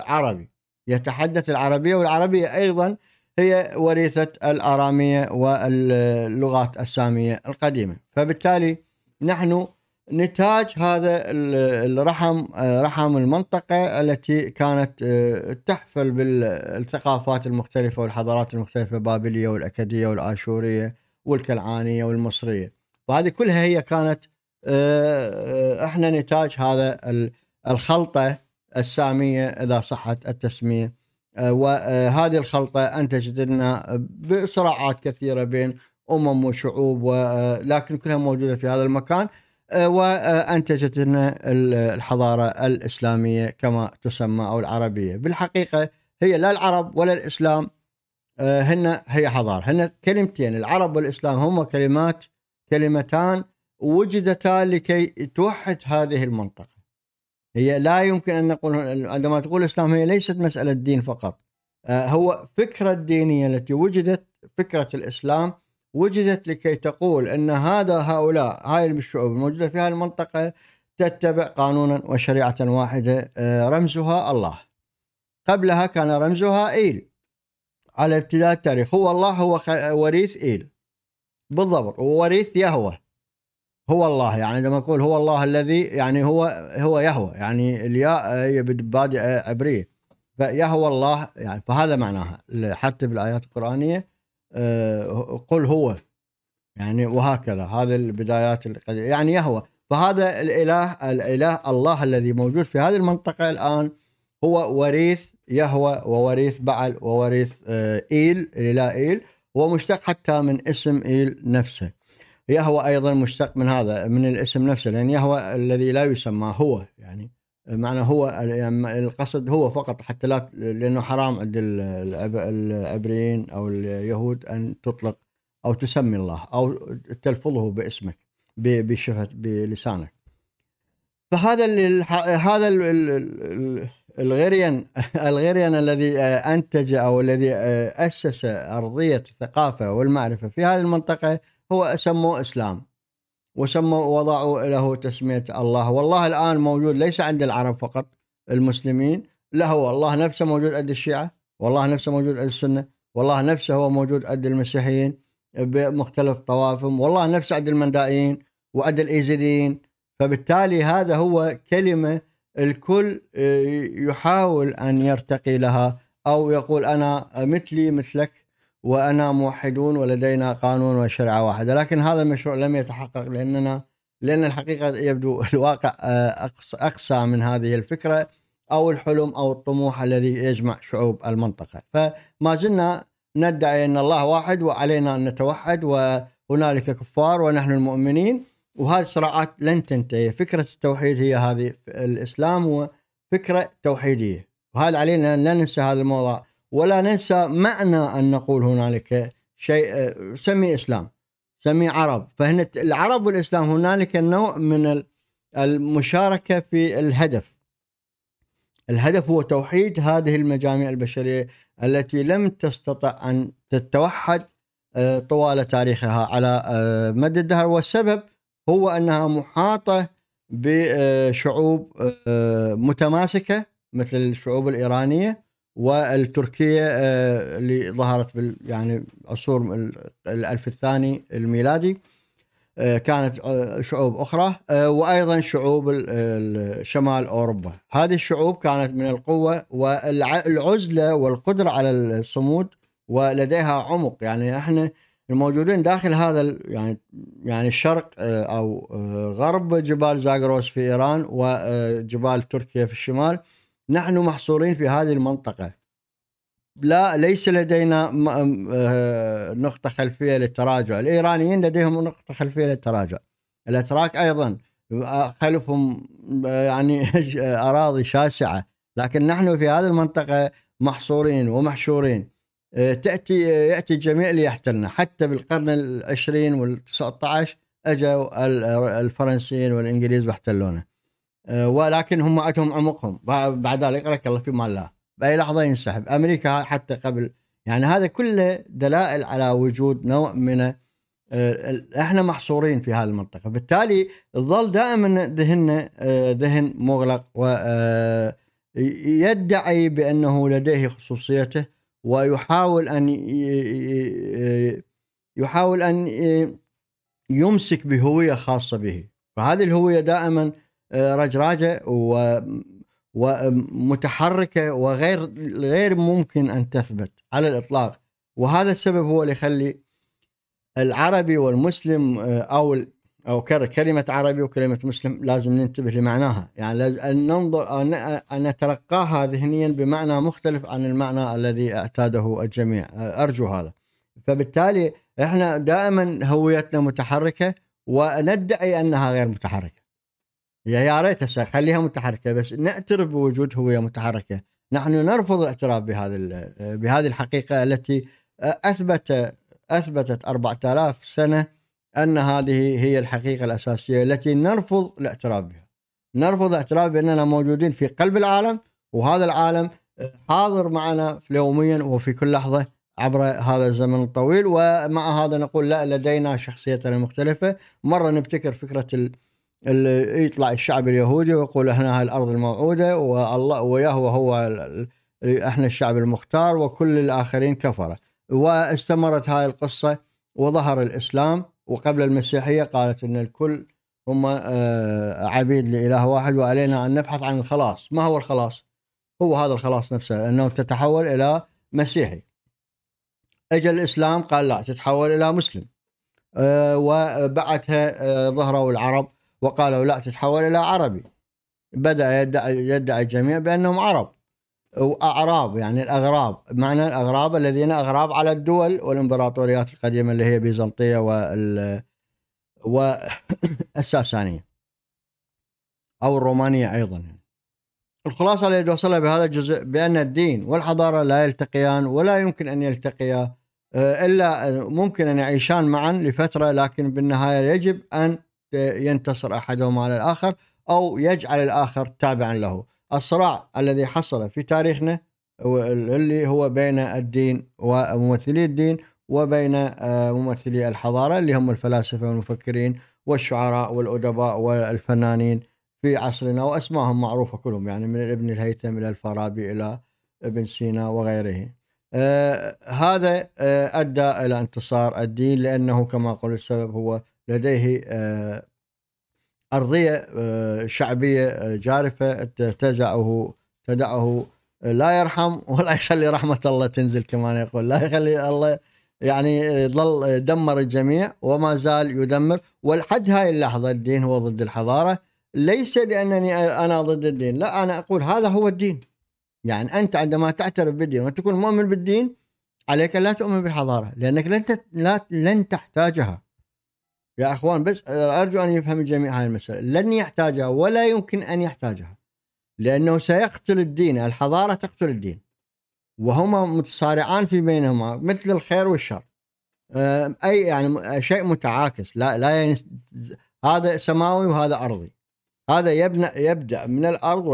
عربي يتحدث العربية والعربية أيضا هي وريثة الآرامية واللغات السامية القديمة فبالتالي نحن نتاج هذا الرحم رحم المنطقة التي كانت آه، تحفل بالثقافات المختلفة والحضارات المختلفة البابلية والأكدية والآشورية والكلعانية والمصرية وهذه كلها هي كانت آه، آه، احنا نتاج هذا الخلطة الساميه اذا صحت التسميه آه، وهذه آه، الخلطه انتجت لنا بصراعات كثيره بين امم وشعوب ولكن آه، كلها موجوده في هذا المكان وانتجت لنا الحضاره الاسلاميه كما تسمى او العربيه بالحقيقه هي لا العرب ولا الاسلام هن هي حضاره هن كلمتين العرب والاسلام هما كلمات كلمتان وجدتا لكي توحد هذه المنطقه هي لا يمكن ان نقول عندما تقول الاسلام هي ليست مساله دين فقط آه، هو فكره الدينيه التي وجدت فكره الاسلام وجدت لكي تقول ان هذا هؤلاء هاي الشعوب الموجوده في هذه المنطقه تتبع قانونا وشريعه واحده آه، رمزها الله قبلها كان رمزها ايل على ابتداء التاريخ هو الله هو وريث ايل بالضبط ووريث يهوه هو الله يعني لما نقول هو الله الذي يعني هو هو يهوى يعني الياء آه، هي بادئه آه، عبريه فيهوى الله يعني فهذا معناها حتى بالايات القرانيه آه، قل هو يعني وهكذا هذا البدايات القديمة يعني يهوى فهذا الاله الاله الله الذي موجود في هذه المنطقه الان هو وريث يهوى ووريث بعل ووريث ايل الاله ايل ومشتق حتى من اسم ايل نفسه يهوى ايضا مشتق من هذا من الاسم نفسه لان يهوى الذي لا يسمى هو يعني معنى هو يعني القصد هو فقط حتى لا لانه حرام عند العبريين او اليهود ان تطلق او تسمي الله او تلفظه باسمك بشفه بلسانك فهذا هذا ال الغريان الغريان الذي انتج او الذي اسس ارضيه الثقافه والمعرفه في هذه المنطقه هو سموه اسلام وسموا وضعوا له تسميه الله والله الان موجود ليس عند العرب فقط المسلمين له الله نفسه موجود عند الشيعه والله نفسه موجود عند السنه والله نفسه هو موجود عند المسيحيين بمختلف طوائفهم والله نفسه عند المندائيين وعند الايزيديين فبالتالي هذا هو كلمه الكل آه، يحاول ان يرتقي لها او يقول انا مثلي مثلك وأنا موحدون ولدينا قانون وشريعة واحدة لكن هذا المشروع لم يتحقق لأننا لأن الحقيقة يبدو [laughs] الواقع آه، أقصى من هذه الفكرة أو الحلم أو الطموح الذي يجمع شعوب المنطقة فما زلنا ندعي أن الله واحد وعلينا أن نتوحد وهنالك كفار ونحن المؤمنين وهذه الصراعات لن تنتهي فكرة التوحيد هي هذه الإسلام هو فكرة توحيدية وهذا علينا لا ننسى هذا الموضوع ولا ننسى معنى أن نقول هنالك شيء آه، سمي إسلام سمي عرب فهنا العرب والإسلام هنالك نوع من المشاركة في الهدف الهدف هو توحيد هذه المجاميع البشرية التي لم تستطع أن تتوحد آه، طوال تاريخها على آه، مدى الدهر والسبب هو أنها محاطة بشعوب متماسكة مثل الشعوب الإيرانية والتركية آه، اللي ظهرت بال يعني عصور الألف الثاني الميلادي آه، كانت آه، شعوب أخرى وأيضا شعوب شمال أوروبا هذه الشعوب كانت من القوة والعزلة والقدرة على الصمود ولديها عمق يعني احنا الموجودين داخل هذا يعني يعني الشرق او غرب جبال زاغروس في ايران وجبال تركيا في الشمال نحن محصورين في هذه المنطقه لا ليس لدينا آه، نقطه خلفيه للتراجع الايرانيين لديهم نقطه خلفيه للتراجع الاتراك ايضا خلفهم يعني [laughs] اراضي شاسعه لكن نحن في هذه المنطقه محصورين ومحشورين آه، تاتي ياتي الجميع ليحتلنا حتى بالقرن العشرين والتسعة 19 اجوا الفرنسيين والانجليز واحتلونا آه، ولكن هم عندهم عمقهم بعد ذلك لك الله في مال لا باي لحظه ينسحب امريكا حتى قبل يعني هذا كله دلائل على وجود نوع من آه، احنا محصورين في هذه المنطقه بالتالي ظل دائما ذهننا آه، ذهن مغلق و يدعي بانه لديه خصوصيته ويحاول ان يحاول ان يمسك بهويه خاصه به فهذه الهويه دائما رجراجه آه، و ومتحركه وغير غير ممكن ان تثبت على الاطلاق وهذا السبب هو اللي يخلي العربي والمسلم آه، او او كلمه عربي وكلمه مسلم لازم ننتبه لمعناها يعني لازم ان ننظر ان نتلقاها ذهنيا بمعنى مختلف عن المعنى الذي اعتاده الجميع آه، ارجو هذا فبالتالي احنا دائما هويتنا متحركه وندعي انها غير متحركه يا يا ريت هسه خليها متحركه بس نعترف بوجود هويه متحركه نحن نرفض الاعتراف بهذا بهذه الحقيقه التي اثبت اثبتت 4000 سنه ان هذه هي الحقيقه الاساسيه التي نرفض الاعتراف بها نرفض الاعتراف باننا موجودين في قلب العالم وهذا العالم حاضر معنا يوميا وفي كل لحظه عبر هذا الزمن الطويل ومع هذا نقول لا لدينا شخصيتنا المختلفه مره نبتكر فكره اللي يطلع الشعب اليهودي ويقول احنا هاي الارض الموعوده والله ويهوى هو احنا الشعب المختار وكل الاخرين كفره واستمرت هاي القصه وظهر الاسلام وقبل المسيحيه قالت ان الكل هم آه، عبيد لاله واحد وعلينا ان نبحث عن الخلاص، ما هو الخلاص؟ هو هذا الخلاص نفسه انه تتحول الى مسيحي. اجى الاسلام قال لا تتحول الى مسلم. آه، وبعدها آه، ظهروا العرب وقالوا لا تتحول إلى عربي بدأ يدعي, يدعي الجميع بأنهم عرب وأعراب يعني الأغراب معنى الأغراب الذين أغراب على الدول والإمبراطوريات القديمة اللي هي بيزنطية وال والساسانية [coughs] أو الرومانية أيضا الخلاصة اللي وصلها بهذا الجزء بأن الدين والحضارة لا يلتقيان ولا يمكن أن يلتقيا إلا ممكن أن يعيشان معا لفترة لكن بالنهاية يجب أن ينتصر احدهما على الاخر او يجعل الاخر تابعا له. الصراع الذي حصل في تاريخنا اللي هو بين الدين وممثلي الدين وبين آه، ممثلي الحضاره اللي هم الفلاسفه والمفكرين والشعراء والادباء والفنانين في عصرنا واسمائهم معروفه كلهم يعني من ابن الهيثم الى الفارابي الى ابن سينا وغيره. آه هذا آه ادى الى انتصار الدين لانه كما قلت السبب هو لديه آه، أرضية آه، شعبية آه، جارفة تدعه تدعه لا يرحم ولا يخلي رحمة الله تنزل كما يقول لا يخلي الله يعني ظل دمر الجميع وما زال يدمر ولحد هاي اللحظة الدين هو ضد الحضارة ليس لأنني أنا ضد الدين لا أنا أقول هذا هو الدين يعني أنت عندما تعترف بالدين وتكون مؤمن بالدين عليك لا تؤمن بالحضارة لأنك لن لن تحتاجها يا اخوان بس ارجو ان يفهم الجميع هذه المساله لن يحتاجها ولا يمكن ان يحتاجها لانه سيقتل الدين الحضاره تقتل الدين وهما متصارعان في بينهما مثل الخير والشر آه، اي يعني شيء متعاكس لا لا يعني هذا سماوي وهذا ارضي هذا يبنى يبدا من الارض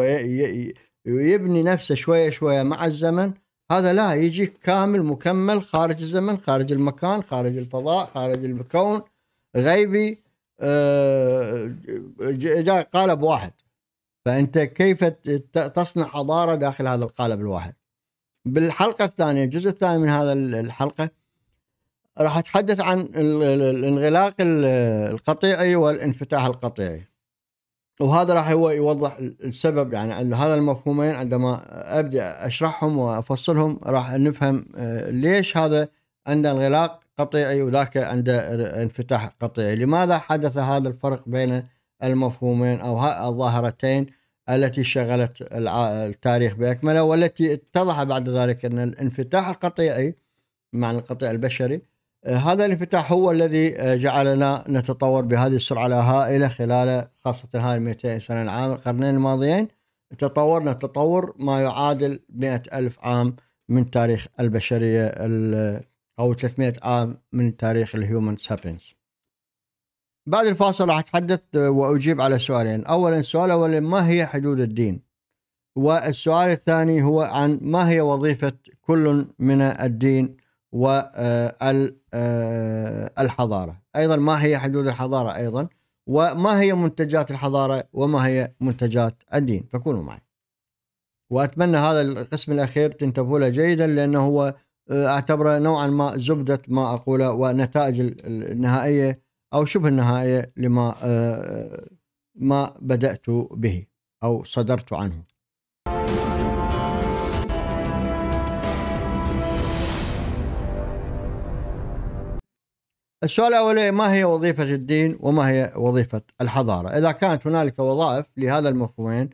ويبني نفسه شويه شويه مع الزمن هذا لا يجيك كامل مكمل خارج الزمن خارج المكان خارج الفضاء خارج الكون غيبي آه، جاء قالب واحد فانت كيف تصنع حضاره داخل هذا القالب الواحد بالحلقه الثانيه الجزء الثاني من هذا الحلقه راح اتحدث عن الانغلاق القطيعي والانفتاح القطيعي وهذا راح هو يوضح السبب يعني هذا المفهومين عندما ابدا اشرحهم وافصلهم راح نفهم آه، ليش هذا عند انغلاق قطيعي وذاك عنده انفتاح قطيعي لماذا حدث هذا الفرق بين المفهومين أو الظاهرتين التي شغلت التاريخ بأكمله والتي اتضح بعد ذلك أن الانفتاح القطيعي مع القطيع البشري آه، هذا الانفتاح هو الذي آه، جعلنا نتطور بهذه السرعة الهائلة خلال خاصة هاي 200 سنة العام القرنين الماضيين تطورنا تطور ما يعادل 100 ألف عام من تاريخ البشرية أو 300 عام من تاريخ الهيومن سابينس بعد الفاصل راح أتحدث وأجيب على سؤالين أولا السؤال الاول ما هي حدود الدين والسؤال الثاني هو عن ما هي وظيفة كل من الدين والحضارة آه، آه، أيضا ما هي حدود الحضارة أيضا وما هي منتجات الحضارة وما هي منتجات الدين فكونوا معي وأتمنى هذا القسم الأخير تنتبهوا له جيدا لأنه هو آه، اعتبره نوعا ما زبده ما اقوله والنتائج النهائيه او شبه النهائيه لما آه، آه، ما بدات به او صدرت عنه. السؤال الأولي ما هي وظيفة الدين وما هي وظيفة الحضارة إذا كانت هنالك وظائف لهذا المفهومين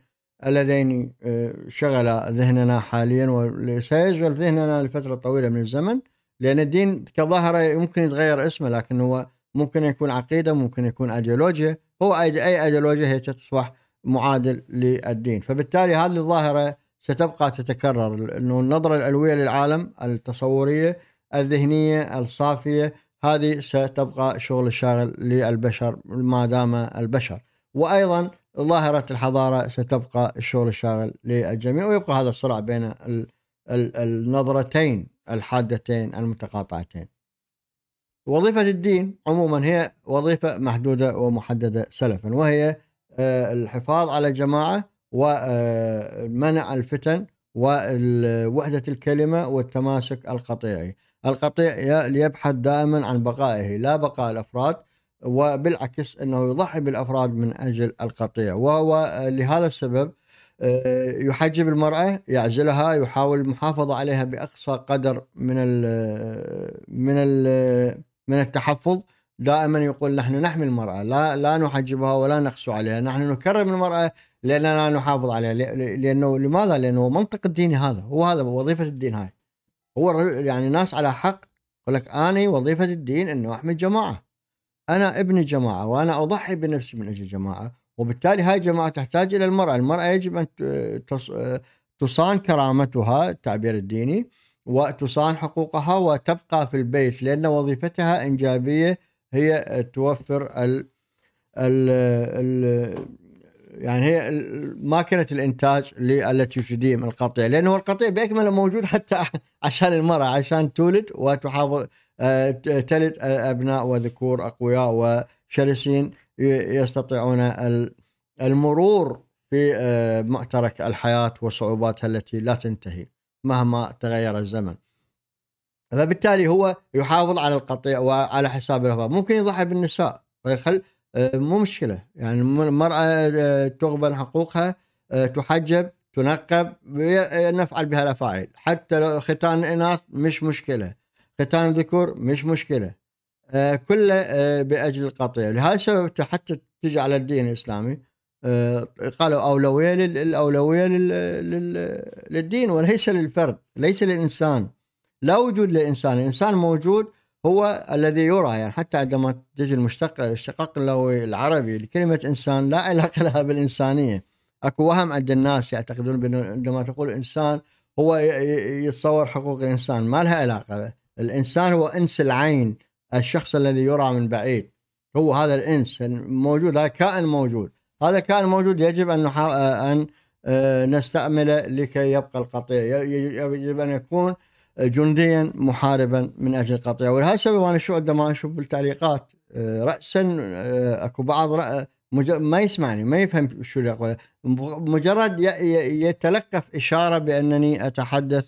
اللذين آه، شغلا ذهننا حاليا وسيشغل ذهننا لفترة طويلة من الزمن لأن الدين كظاهرة يمكن يتغير اسمه لكن هو ممكن يكون عقيدة ممكن يكون أيديولوجيا هو أي أيديولوجيا هي تصبح معادل للدين فبالتالي هذه الظاهرة ستبقى تتكرر أنه النظرة الألوية للعالم التصورية الذهنية الصافية هذه ستبقى شغل الشاغل للبشر ما دام البشر وأيضا ظاهرة الحضارة ستبقى الشغل الشاغل للجميع ويبقى هذا الصراع بين ال ال النظرتين الحادتين المتقاطعتين وظيفة الدين عموما هي وظيفة محدودة ومحددة سلفا وهي آه، الحفاظ على الجماعة ومنع آه، الفتن ووحدة الكلمة والتماسك القطيعي القطيع يبحث دائما عن بقائه لا بقاء الأفراد وبالعكس أنه يضحي بالأفراد من أجل القطيع ولهذا السبب آه، يحجب المرأة يعزلها يحاول المحافظة عليها بأقصى قدر من الـ من الـ من التحفظ دائما يقول نحن نحمي المرأة لا لا نحجبها ولا نقسو عليها نحن نكرم المرأة لأننا نحافظ عليها لأنه لماذا لأنه منطق الدين هذا هو هذا وظيفة الدين هاي هو يعني ناس على حق يقول لك اني وظيفة الدين أنه أحمي الجماعة انا ابن جماعه وانا اضحي بنفسي من اجل جماعه وبالتالي هاي الجماعه تحتاج الى المراه، المراه يجب ان تصان كرامتها التعبير الديني وتصان حقوقها وتبقى في البيت لان وظيفتها انجابيه هي توفر ال ال ال يعني هي ماكينه الانتاج التي تديم القطيع لانه القطيع باكمله موجود حتى [laughs] عشان المراه عشان تولد وتحافظ آه، تلد أبناء وذكور أقوياء وشرسين يستطيعون المرور في آه، معترك الحياة وصعوباتها التي لا تنتهي مهما تغير الزمن فبالتالي هو يحافظ على القطيع وعلى حساب الهفاء ممكن يضحي بالنساء ويخل آه، مو مشكلة يعني المرأة تغبن حقوقها تحجب تنقب نفعل بها الأفاعيل حتى لو ختان إناث مش مشكلة ختان ذكور مش مشكله آه، كله آه، باجل القطيع لهذا السبب حتى تجي على الدين الاسلامي آه، قالوا اولويه للاولويه للدين وليس للفرد ليس للانسان لا وجود للانسان الانسان موجود هو الذي يرى يعني حتى عندما تجي المشتق الاشتقاق اللغوي العربي لكلمه انسان لا علاقه لها بالانسانيه اكو وهم عند الناس يعتقدون بانه عندما تقول انسان هو يتصور حقوق الانسان ما لها علاقه الإنسان هو إنس العين الشخص الذي يرى من بعيد هو هذا الإنس موجود هذا كائن موجود هذا كائن موجود يجب أن نحا... أن آه، نستعمله لكي يبقى القطيع يجب أن يكون جنديا محاربا من اجل القطيع ولهذا السبب انا شو عندما اشوف بالتعليقات آه، راسا آه، اكو بعض ما يسمعني ما يفهم شو اللي اقوله مجرد يتلقف اشاره بانني اتحدث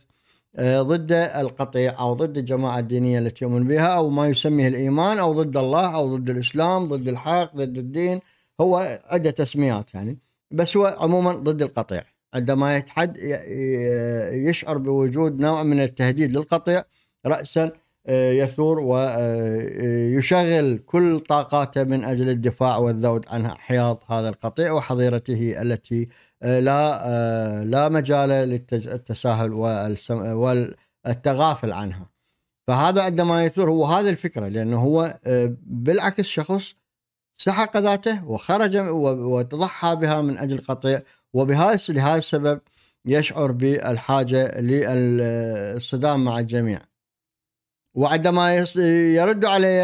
آه، ضد القطيع او ضد الجماعه الدينيه التي يؤمن بها او ما يسميه الايمان او ضد الله او ضد الاسلام ضد الحق ضد الدين هو عده تسميات يعني بس هو عموما ضد القطيع عندما يتحد يشعر بوجود نوع من التهديد للقطيع راسا آه، يثور ويشغل آه، كل طاقاته من اجل الدفاع والذود عن حياض هذا القطيع وحظيرته التي آه، لا آه، لا مجال للتساهل والتغافل عنها فهذا عندما يثور هو هذه الفكره لانه هو آه، بالعكس شخص سحق ذاته وخرج وتضحى بها من اجل قطيع وبهذا لهذا السبب يشعر بالحاجه للصدام مع الجميع. وعندما يرد علي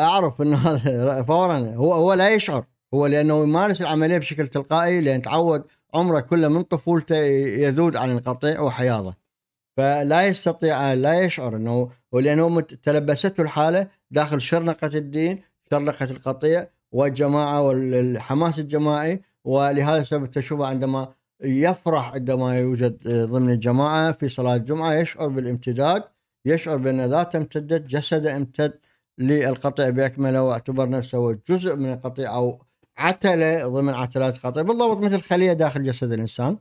اعرف انه هذا [laughs] فورا هو هو لا يشعر هو لانه يمارس العمليه بشكل تلقائي لان تعود عمره كله من طفولته يذود عن القطيع وحياضه فلا يستطيع لا يشعر انه ولانه تلبسته الحاله داخل شرنقه الدين شرنقه القطيع والجماعه والحماس الجماعي ولهذا السبب تشوفه عندما يفرح عندما يوجد ضمن الجماعه في صلاه الجمعه يشعر بالامتداد يشعر بان ذاته امتدت جسده امتد للقطيع باكمله واعتبر نفسه جزء من القطيع او عتله ضمن عتلات خاطئه بالضبط مثل خليه داخل جسد الانسان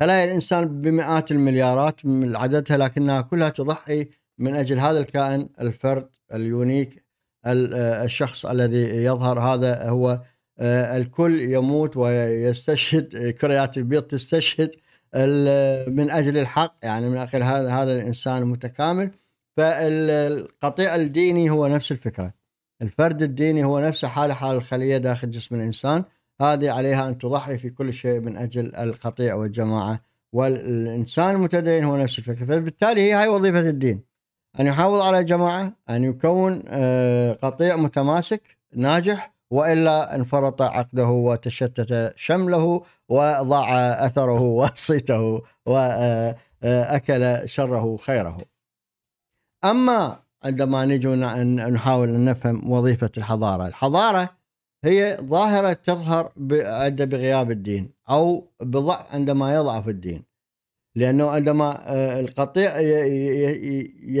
خلايا الانسان بمئات المليارات من عددها لكنها كلها تضحي من اجل هذا الكائن الفرد اليونيك آه، الشخص الذي يظهر هذا هو آه، الكل يموت ويستشهد كريات البيض تستشهد من اجل الحق يعني من اجل هذا هذا الانسان المتكامل فالقطيع الديني هو نفس الفكره الفرد الديني هو نفسه حاله حال الخليه داخل جسم الانسان هذه عليها ان تضحي في كل شيء من اجل القطيع والجماعه والانسان المتدين هو نفس الفكره فبالتالي هي هاي وظيفه الدين ان يحافظ على الجماعه ان يكون آه، قطيع متماسك ناجح والا انفرط عقده وتشتت شمله وضاع اثره [laughs] وصيته واكل آه، آه، شره خيره اما عندما نجي نحاول أن نفهم وظيفة الحضارة الحضارة هي ظاهرة تظهر عند بغياب الدين أو بضع عندما يضعف الدين لأنه عندما آه، القطيع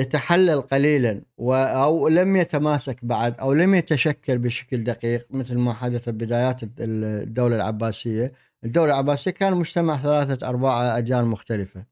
يتحلل قليلا أو لم يتماسك بعد أو لم يتشكل بشكل دقيق مثل ما حدث بدايات الدولة العباسية الدولة العباسية كان مجتمع ثلاثة أرباع أجيال مختلفة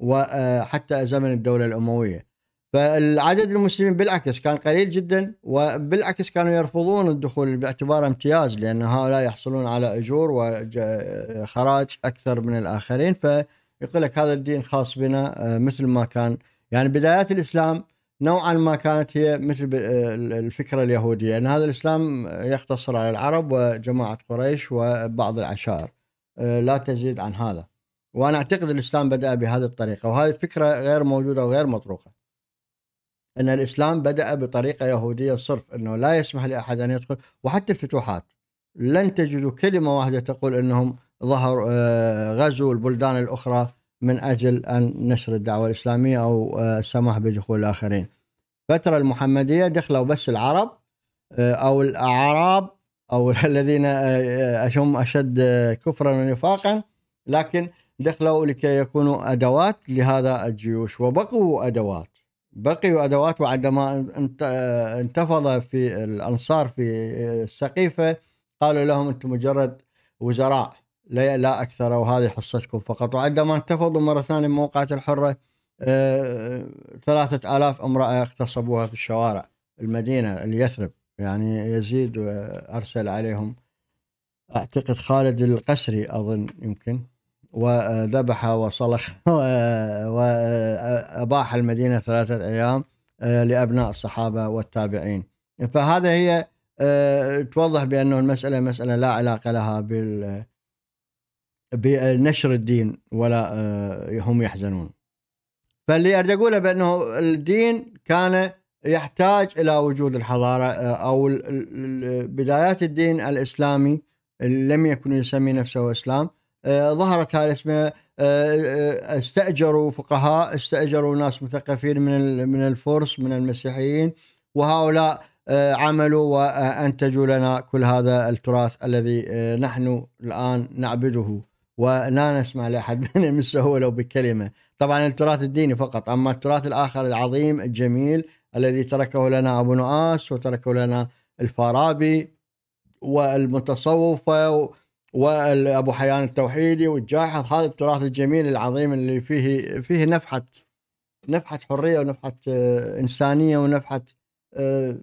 وحتى آه، زمن الدولة الأموية فالعدد المسلمين بالعكس كان قليل جدا وبالعكس كانوا يرفضون الدخول باعتبار امتياز لان هؤلاء يحصلون على اجور وخراج اكثر من الاخرين فيقول لك هذا الدين خاص بنا آه، مثل ما كان يعني بدايات الاسلام نوعا ما كانت هي مثل آه، الفكره اليهوديه ان هذا الاسلام يقتصر على العرب وجماعه قريش وبعض العشائر آه، لا تزيد عن هذا وانا اعتقد الاسلام بدا بهذه الطريقه وهذه الفكره غير موجوده وغير مطروقه ان الاسلام بدا بطريقه يهوديه صرف انه لا يسمح لاحد ان يدخل وحتى الفتوحات لن تجدوا كلمه واحده تقول انهم ظهر آه، غزوا البلدان الاخرى من اجل ان نشر الدعوه الاسلاميه او آه، السماح بدخول الاخرين. فتره المحمديه دخلوا بس العرب آه، او الاعراب او [laughs] الذين هم اشد كفرا ونفاقا لكن دخلوا لكي يكونوا ادوات لهذا الجيوش وبقوا ادوات بقيوا أدوات وعندما انتفض في الأنصار في السقيفة قالوا لهم أنتم مجرد وزراء لا, لا أكثر وهذه حصتكم فقط وعندما انتفضوا مرة ثانية من موقعة الحرة آه، ثلاثة آلاف امرأة اغتصبوها في الشوارع المدينة اليثرب يعني يزيد آه، أرسل عليهم أعتقد خالد القسري أظن يمكن وذبح وصلخ [laughs] وأباح المدينة ثلاثة أيام آه، لأبناء الصحابة والتابعين فهذا هي آه، توضح بأنه المسألة مسألة لا علاقة لها بال بنشر الدين ولا آه، هم يحزنون فاللي اريد اقوله بانه الدين كان يحتاج الى وجود الحضاره او بدايات الدين الاسلامي لم يكن يسمي نفسه اسلام آه، ظهرت هذا اسمه آه، آه، استاجروا فقهاء استاجروا ناس مثقفين من من الفرس من المسيحيين وهؤلاء عملوا وانتجوا لنا كل هذا التراث الذي نحن الان نعبده ولا نسمع لاحد [laughs] من يمسه ولو بكلمه، طبعا التراث الديني فقط، اما التراث الاخر العظيم الجميل الذي تركه لنا ابو نؤاس وتركه لنا الفارابي والمتصوفه وابو حيان التوحيدي والجاحظ هذا التراث الجميل العظيم اللي فيه فيه نفحه نفحه حريه ونفحه آه، انسانيه ونفحه آه،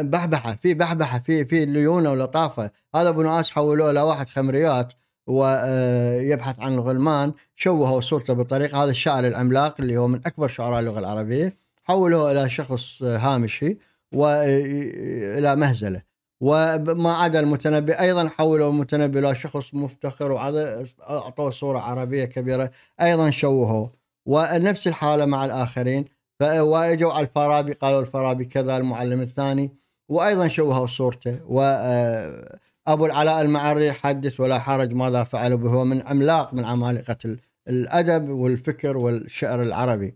بحبحه في بحبحه في في ليونه ولطافه هذا ابو نعاس حولوه لواحد خمريات ويبحث آه، عن الغلمان شوهوا صورته بطريقه هذا الشاعر العملاق اللي هو من اكبر شعراء اللغه العربيه حولوه الى شخص هامشي والى مهزله وما عدا المتنبي ايضا حولوا المتنبي الى شخص مفتخر واعطوه صوره عربيه كبيره ايضا شوهوه ونفس الحاله مع الاخرين واجوا على الفارابي قالوا الفارابي كذا المعلم الثاني وايضا شوهوا صورته وابو آه، العلاء المعري حدث ولا حرج ماذا فعل به هو من عملاق من عمالقه الادب والفكر والشعر العربي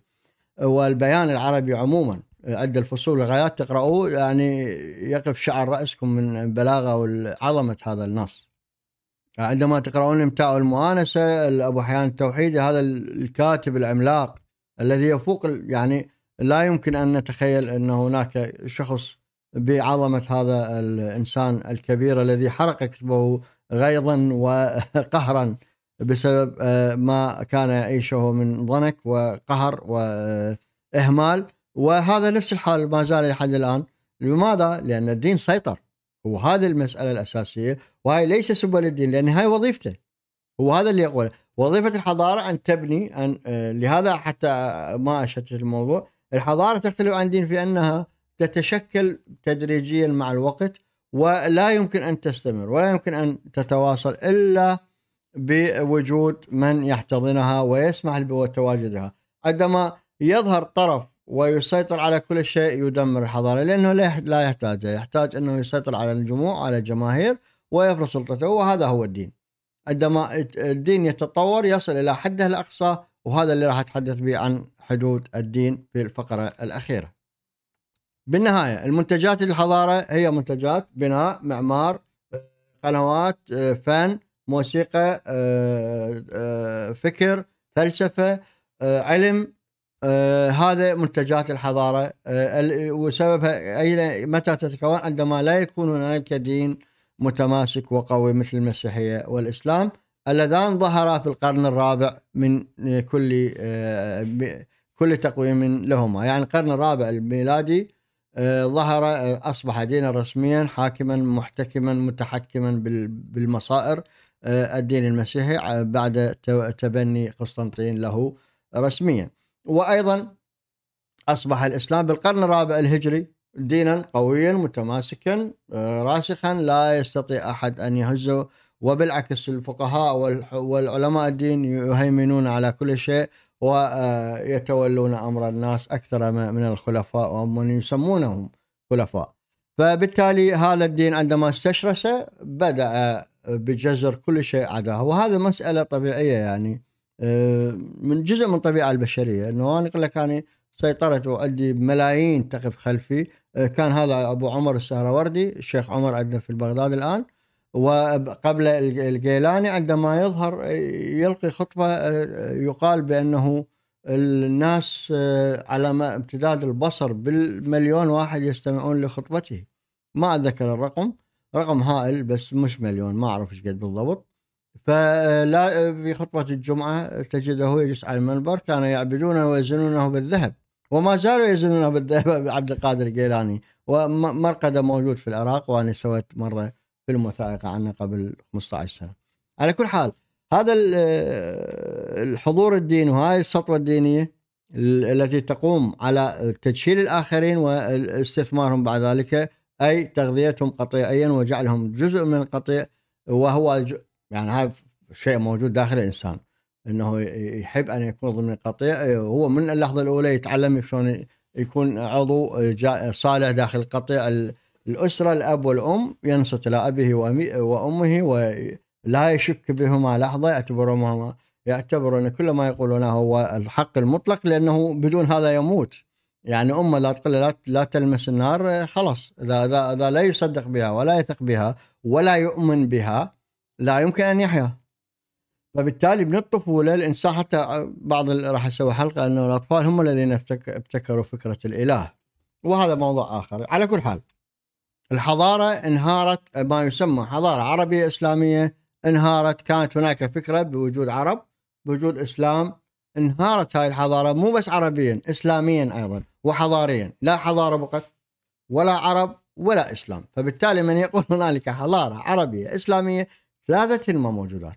والبيان العربي عموما عد الفصول لغايات تقرأوه يعني يقف شعر رأسكم من بلاغة وعظمة هذا النص عندما تقرؤون امتاع المؤانسة أبو حيان التوحيدي هذا الكاتب العملاق الذي يفوق يعني لا يمكن أن نتخيل أن هناك شخص بعظمة هذا الإنسان الكبير الذي حرق كتبه غيظا وقهرا بسبب آه، ما كان يعيشه من ضنك وقهر وإهمال وهذا نفس الحال ما زال لحد الان لماذا؟ لان الدين سيطر وهذه المساله الاساسيه وهي ليس سبب للدين لان هاي وظيفته هو هذا اللي يقوله وظيفه الحضاره ان تبني أن آه، لهذا حتى ما اشدت الموضوع الحضاره تختلف عن الدين في انها تتشكل تدريجيا مع الوقت ولا يمكن ان تستمر ولا يمكن ان تتواصل الا بوجود من يحتضنها ويسمح بتواجدها عندما يظهر طرف ويسيطر على كل شيء يدمر الحضارة لأنه لا يحتاجه يحتاج أنه يسيطر على الجموع على الجماهير ويفرض سلطته وهذا هو الدين عندما الدين يتطور يصل إلى حده الأقصى وهذا اللي راح أتحدث به عن حدود الدين في الفقرة الأخيرة بالنهاية المنتجات الحضارة هي منتجات بناء معمار قنوات فن موسيقى آه، آه، فكر فلسفة آه، علم آه هذا منتجات الحضارة آه وسببها أين متى تتكون عندما لا يكون هناك دين متماسك وقوي مثل المسيحية والإسلام اللذان ظهرا في القرن الرابع من آه، كل آه كل تقويم لهما يعني القرن الرابع الميلادي آه، ظهر آه، أصبح دينا رسميا حاكما محتكما متحكما بالمصائر الدين المسيحي بعد تبني قسطنطين له رسميا وأيضا أصبح الإسلام بالقرن الرابع الهجري دينا قويا متماسكا آه، راسخا لا يستطيع أحد أن يهزه وبالعكس الفقهاء والعلماء الدين يهيمنون على كل شيء ويتولون آه، امر الناس اكثر من الخلفاء ومن يسمونهم خلفاء فبالتالي هذا الدين عندما استشرس بدا بجزر كل شيء عداه وهذا مساله طبيعيه يعني آه، من جزء من الطبيعه البشريه انه انا اقول لك يعني سيطرت وعندي ملايين تقف خلفي آه، كان هذا ابو عمر السهروردي الشيخ عمر عندنا في بغداد الان وقبل الجيلاني عندما يظهر آه، يلقي خطبه يقال بانه الناس على امتداد البصر بالمليون واحد يستمعون لخطبته ما اتذكر الرقم رقم هائل بس مش مليون ما اعرف ايش قد بالضبط فلا في خطبة الجمعة تجده يجلس على المنبر كانوا يعبدونه ويزنونه بالذهب وما زالوا يزنونه بالذهب [laughs] عبد القادر الجيلاني ومرقده موجود في العراق وأنا سويت مرة فيلم وثائقي عنه قبل 15 سنة على كل حال هذا الحضور الديني وهذه السطوة الدينية التي تقوم على تجهيل الآخرين واستثمارهم بعد ذلك أي تغذيتهم قطيعيا وجعلهم جزء من القطيع وهو يعني هذا شيء موجود داخل الانسان انه يحب ان يكون ضمن القطيع هو من اللحظه الاولى يتعلم شلون يكون عضو صالح داخل القطيع الاسره الاب والام ينصت الى ابيه وامه ولا يشك بهما لحظه يعتبرهما يعتبر ان كل ما يقولونه هو الحق المطلق لانه بدون هذا يموت يعني امه لا تقول لا تلمس النار خلاص اذا اذا لا يصدق بها ولا يثق بها ولا يؤمن بها لا يمكن ان يحيا فبالتالي من الطفوله الانسان حتى بعض راح اسوي حلقه انه الاطفال هم الذين ابتكروا فكره الاله وهذا موضوع اخر على كل حال الحضاره انهارت ما يسمى حضاره عربيه اسلاميه انهارت كانت هناك فكره بوجود عرب بوجود اسلام انهارت هاي الحضاره مو بس عربيا اسلاميا ايضا وحضاريا لا حضاره بقت ولا عرب ولا اسلام فبالتالي من يقول هنالك حضاره عربيه اسلاميه ثلاثة ما موجودات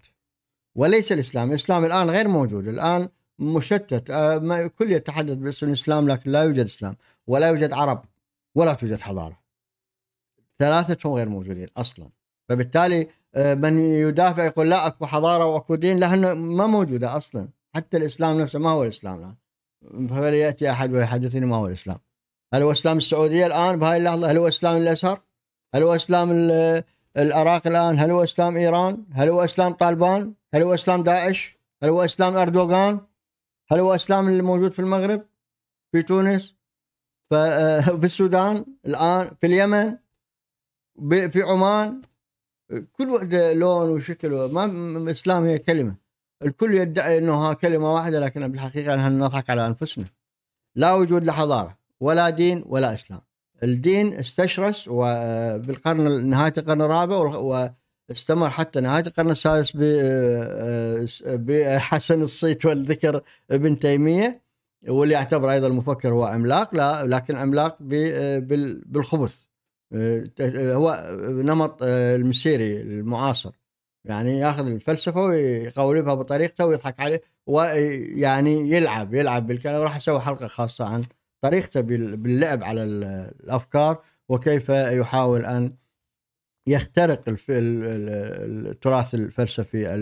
وليس الإسلام الإسلام الآن غير موجود الآن مشتت آه، كل يتحدث باسم الإسلام لكن لا يوجد إسلام ولا يوجد عرب ولا توجد حضارة هم غير موجودين أصلا فبالتالي آه، من يدافع يقول لا أكو حضارة وأكو دين لأنه ما موجودة أصلا حتى الإسلام نفسه ما هو الإسلام الآن فليأتي أحد ويحدثني ما هو الإسلام هل هو إسلام السعودية الآن بهاي اللحظة هل هو إسلام الأزهر هل هو إسلام العراق الان هل هو اسلام ايران؟ هل هو اسلام طالبان؟ هل هو اسلام داعش؟ هل هو اسلام اردوغان؟ هل هو اسلام الموجود في المغرب؟ في تونس؟ آه، في السودان الان في اليمن في عمان كل وحده لون وشكل ما الاسلام هي كلمه الكل يدعي انه كلمه واحده لكن بالحقيقه نحن نضحك على انفسنا لا وجود لحضاره ولا دين ولا اسلام الدين استشرس وبالقرن آه، نهايه القرن الرابع واستمر حتى نهايه القرن السادس بحسن آه، آه، الصيت والذكر ابن تيميه واللي يعتبر ايضا المفكر هو عملاق لا لكن عملاق بالخبث هو نمط المسيري المعاصر يعني ياخذ الفلسفه ويقولبها بطريقته ويضحك عليه ويعني يلعب يلعب بالكلام راح اسوي حلقه خاصه عن طريقته باللعب على الافكار وكيف يحاول ان يخترق التراث الفلسفي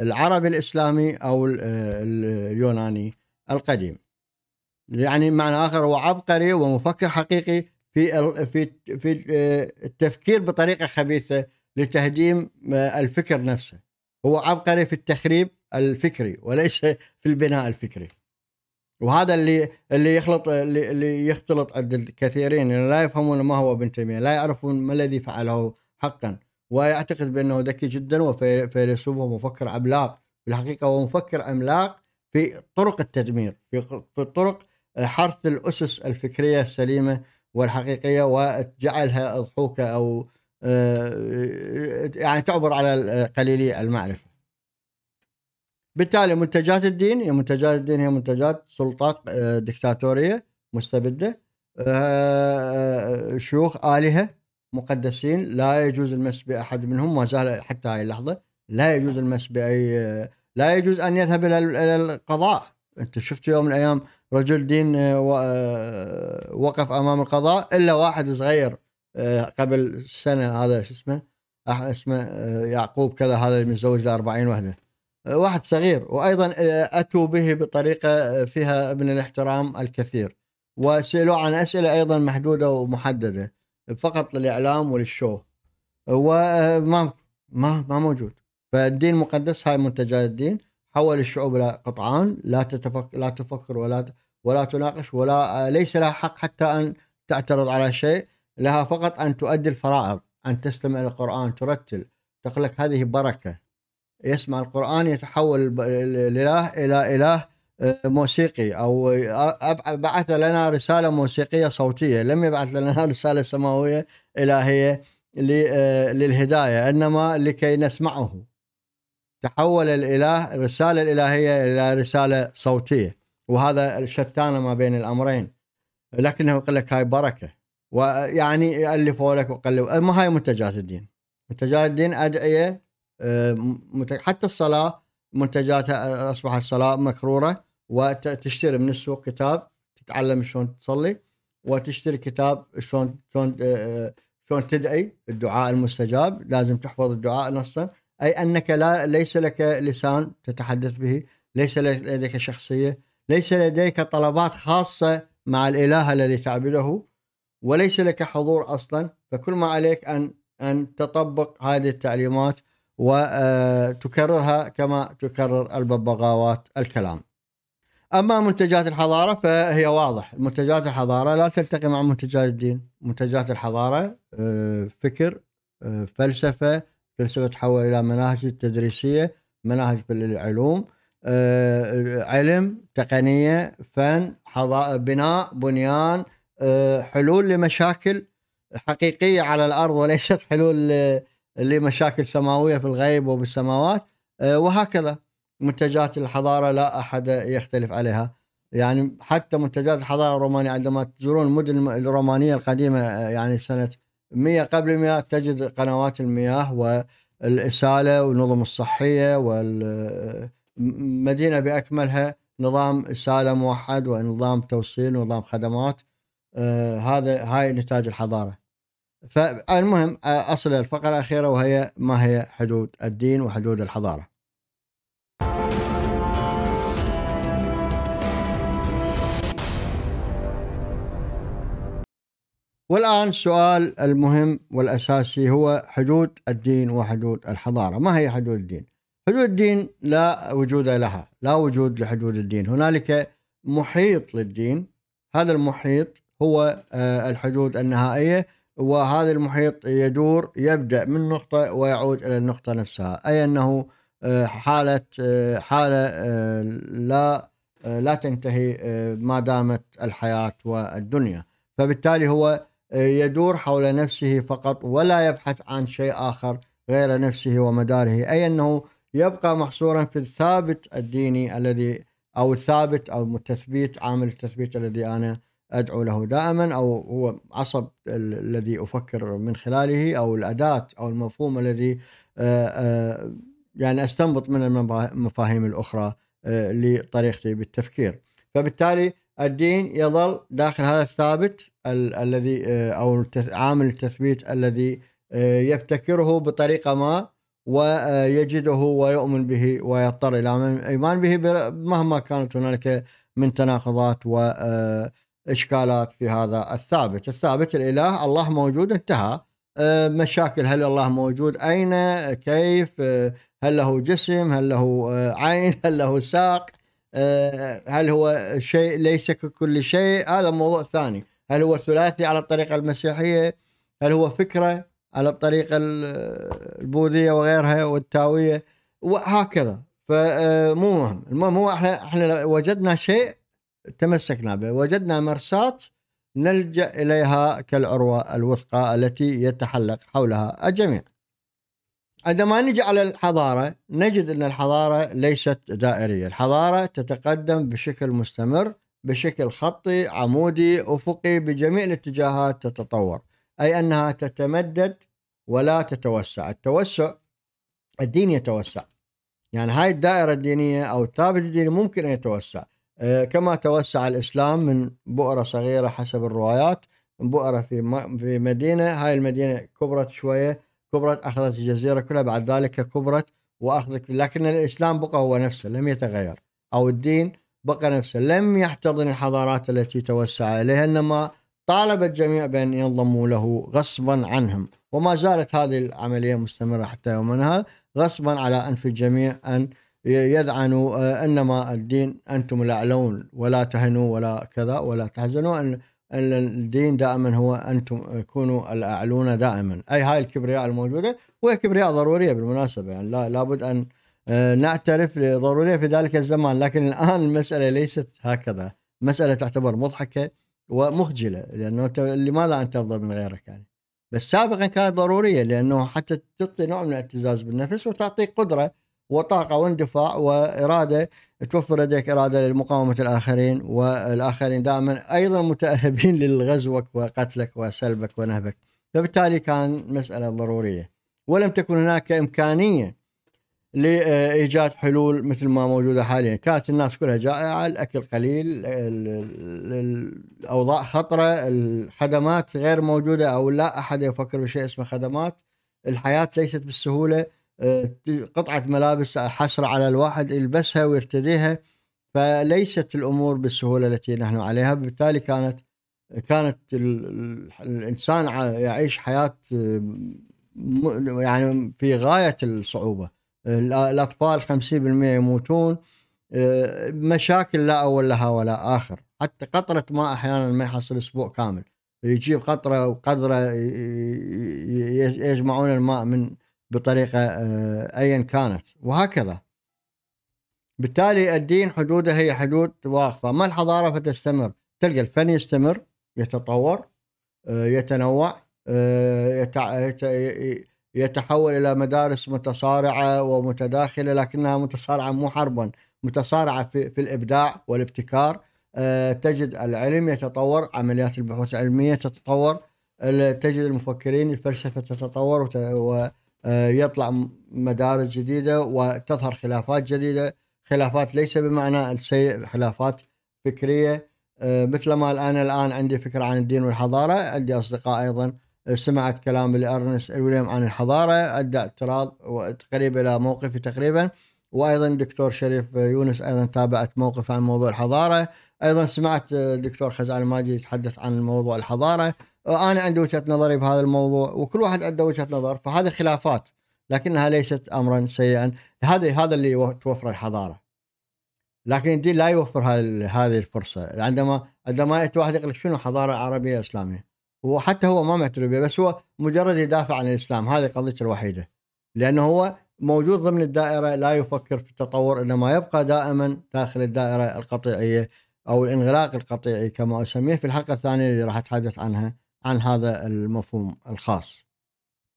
العربي الاسلامي او اليوناني القديم. يعني معنى اخر هو عبقري ومفكر حقيقي في في في التفكير بطريقه خبيثه لتهديم الفكر نفسه. هو عبقري في التخريب الفكري وليس في البناء الفكري. وهذا اللي اللي يخلط اللي, اللي يختلط عند الكثيرين يعني لا يفهمون ما هو ابن تيميه، لا يعرفون ما الذي فعله حقا، ويعتقد بانه ذكي جدا وفيلسوف ومفكر عملاق، في الحقيقه هو مفكر عملاق في طرق التدمير، في طرق آه، حرث الاسس الفكريه السليمه والحقيقيه وجعلها اضحوكه او آه، يعني تعبر على قليلي المعرفه. بالتالي منتجات الدين هي يعني منتجات الدين هي منتجات سلطات آه، دكتاتوريه مستبده آه، آه، شيوخ الهه مقدسين لا يجوز المس باحد منهم ما زال حتى هاي اللحظه لا يجوز المس باي لا يجوز ان يذهب الى القضاء انت شفت يوم من الايام رجل دين وقف امام القضاء الا واحد صغير قبل سنه هذا شو اسمه اسمه يعقوب كذا هذا متزوج ل 40 وحده واحد صغير وايضا آه، اتوا به بطريقه آه، فيها من الاحترام الكثير وسالوه عن اسئله ايضا محدوده ومحدده فقط للاعلام وللشو وما آه، ما ما موجود فالدين مقدس هاي منتجات الدين حول الشعوب الى قطعان لا تتفك لا تفكر ولا ولا تناقش ولا ليس لها حق حتى ان تعترض على شيء لها فقط ان تؤدي الفرائض ان تستمع للقران ترتل لك هذه بركه يسمع القرآن يتحول الإله إلى إله آه، موسيقي أو بعث لنا رسالة موسيقية صوتية لم يبعث لنا [laughs] رسالة سماوية إلهية آه، للهداية إنما لكي نسمعه تحول الإله الرسالة الإلهية إلى رسالة صوتية وهذا الشتان ما بين الأمرين لكنه يقول لك هاي بركة ويعني يألفوا لك وقلب ما هاي منتجات الدين منتجات الدين أدعية آه، حتى الصلاه منتجاتها آه، اصبحت صلاه مكروره وتشتري من السوق كتاب تتعلم شلون تصلي وتشتري كتاب شلون شلون آه، شلون تدعي الدعاء المستجاب لازم تحفظ الدعاء نصا اي انك لا ليس لك لسان تتحدث به ليس لديك شخصيه ليس لديك طلبات خاصه مع الاله الذي تعبده وليس لك حضور اصلا فكل ما عليك ان ان تطبق هذه التعليمات وتكررها كما تكرر الببغاوات الكلام أما منتجات الحضارة فهي واضح منتجات الحضارة لا تلتقي مع منتجات الدين منتجات الحضارة آه، فكر آه، فلسفة فلسفة تحول إلى مناهج تدريسية مناهج في العلوم آه، علم تقنية فن بناء بنيان حلول لمشاكل حقيقية على الأرض وليست حلول لمشاكل سماويه في الغيب وبالسماوات آه، وهكذا منتجات الحضاره لا احد يختلف عليها يعني حتى منتجات الحضاره الرومانيه عندما تزورون المدن الرومانيه القديمه آه، يعني سنه 100 قبل 100 تجد قنوات المياه والاساله والنظم الصحيه والمدينه باكملها نظام اساله موحد ونظام توصيل ونظام خدمات آه، هذا هاي نتاج الحضاره فالمهم أصل الفقرة الأخيرة وهي ما هي حدود الدين وحدود الحضارة والآن السؤال المهم والأساسي هو حدود الدين وحدود الحضارة ما هي حدود الدين؟ حدود الدين لا وجود لها لا وجود لحدود الدين هنالك محيط للدين هذا المحيط هو الحدود النهائية وهذا المحيط يدور يبدأ من نقطة ويعود إلى النقطة نفسها أي أنه آه، حالة آه، حالة آه، لا لا تنتهي ما دامت الحياة والدنيا فبالتالي هو يدور حول نفسه فقط ولا يبحث عن شيء آخر غير نفسه ومداره أي أنه يبقى محصورا في الثابت الديني الذي أو الثابت أو التثبيت عامل التثبيت الذي أنا ادعو له دائما او هو عصب الذي افكر من خلاله او الاداه او المفهوم الذي آه، آه، يعني استنبط من المفاهيم الاخرى آه، لطريقتي بالتفكير فبالتالي الدين يظل داخل هذا الثابت الذي او عامل التثبيت الذي يبتكره بطريقه ما ويجده ويؤمن به ويضطر الى الايمان به مهما كانت هنالك من تناقضات و إشكالات في هذا الثابت الثابت الإله الله موجود انتهى أه، مشاكل هل الله موجود أين كيف أه، هل له جسم هل له أه، عين هل له ساق هل هو شيء ليس ككل شيء هذا موضوع ثاني هل هو ثلاثي على الطريقة المسيحية هل هو فكرة على الطريقة البوذية وغيرها والتاوية وهكذا فمو مهم المهم هو احنا احنا وجدنا شيء تمسكنا به وجدنا مرساة نلجأ إليها كالعروة الوثقى التي يتحلق حولها الجميع عندما نجي على الحضارة نجد أن الحضارة ليست دائرية الحضارة تتقدم بشكل مستمر بشكل خطي عمودي أفقي بجميع الاتجاهات تتطور أي أنها تتمدد ولا تتوسع التوسع الدين يتوسع يعني هاي الدائرة الدينية أو الثابت الديني ممكن أن يتوسع آه، كما توسع الإسلام من بؤرة صغيرة حسب الروايات من بؤرة في في مدينة هاي المدينة كبرت شوية كبرت أخذت الجزيرة كلها بعد ذلك كبرت وأخذت لكن الإسلام بقى هو نفسه لم يتغير أو الدين بقى نفسه لم يحتضن الحضارات التي توسع إليها إنما طالب الجميع بأن ينضموا له غصبا عنهم وما زالت هذه العملية مستمرة حتى يومنا هذا غصبا على أنف الجميع أن يدعنوا آه، انما الدين انتم الاعلون ولا تهنوا ولا كذا ولا تحزنوا ان الدين دائما هو انتم آه، كونوا الاعلون دائما اي هاي الكبرياء الموجوده وهي كبرياء ضروريه بالمناسبه يعني لا لابد ان آه، نعترف ضروريه في ذلك الزمان لكن الان المساله ليست هكذا مساله تعتبر مضحكه ومخجله لانه انت لماذا انت تفضل من غيرك يعني بس سابقا كانت ضروريه لانه حتى تعطي نوع من الاعتزاز بالنفس وتعطي قدره وطاقه واندفاع واراده توفر لديك اراده لمقاومه الاخرين والاخرين دائما ايضا متاهبين للغزوك وقتلك وسلبك ونهبك فبالتالي كان مساله ضروريه ولم تكن هناك امكانيه لايجاد حلول مثل ما موجوده حاليا، كانت الناس كلها جائعه، الاكل قليل، الاوضاع خطره، الخدمات غير موجوده او لا احد يفكر بشيء اسمه خدمات، الحياه ليست بالسهوله قطعة ملابس حسرة على الواحد يلبسها ويرتديها فليست الأمور بالسهولة التي نحن عليها بالتالي كانت كانت الإنسان يعيش حياة يعني في غاية الصعوبة الأطفال 50% يموتون مشاكل لا أول لها ولا آخر حتى قطرة ماء أحيانا ما يحصل أسبوع كامل يجيب قطرة وقدرة يجمعون الماء من بطريقه آه، ايا كانت وهكذا بالتالي الدين حدوده هي حدود واقفه ما الحضاره فتستمر تلقى الفن يستمر يتطور آه، يتنوع آه، يتحول الى مدارس متصارعه ومتداخله لكنها متصارعه مو حربا متصارعه في, الابداع والابتكار تجد العلم يتطور عمليات البحوث العلميه تتطور تجد المفكرين الفلسفه تتطور آه، يطلع مدارس جديده وتظهر خلافات جديده خلافات ليس بمعنى السيء خلافات فكريه آه، مثل ما الان الان عندي فكره عن الدين والحضاره عندي اصدقاء ايضا آه، سمعت كلام الأرنس ويليام عن الحضاره ادى اعتراض وتقريب الى موقفي تقريبا وايضا الدكتور شريف يونس ايضا تابعت موقف عن موضوع الحضاره ايضا سمعت الدكتور خزعل الماجي يتحدث عن موضوع الحضاره آه، انا عندي وجهه نظري بهذا الموضوع وكل واحد عنده وجهه نظر فهذه خلافات لكنها ليست امرا سيئا هذا هذا اللي توفر الحضاره لكن الدين لا يوفر هذه الفرصه عندما عندما ياتي واحد يقول لك شنو حضاره عربيه اسلاميه وحتى هو ما معترف بس هو مجرد يدافع عن الاسلام هذه قضيته الوحيده لانه هو موجود ضمن الدائره لا يفكر في التطور انما يبقى دائما داخل الدائره القطيعيه او الانغلاق القطيعي كما اسميه في الحلقه الثانيه اللي راح اتحدث عنها عن هذا المفهوم الخاص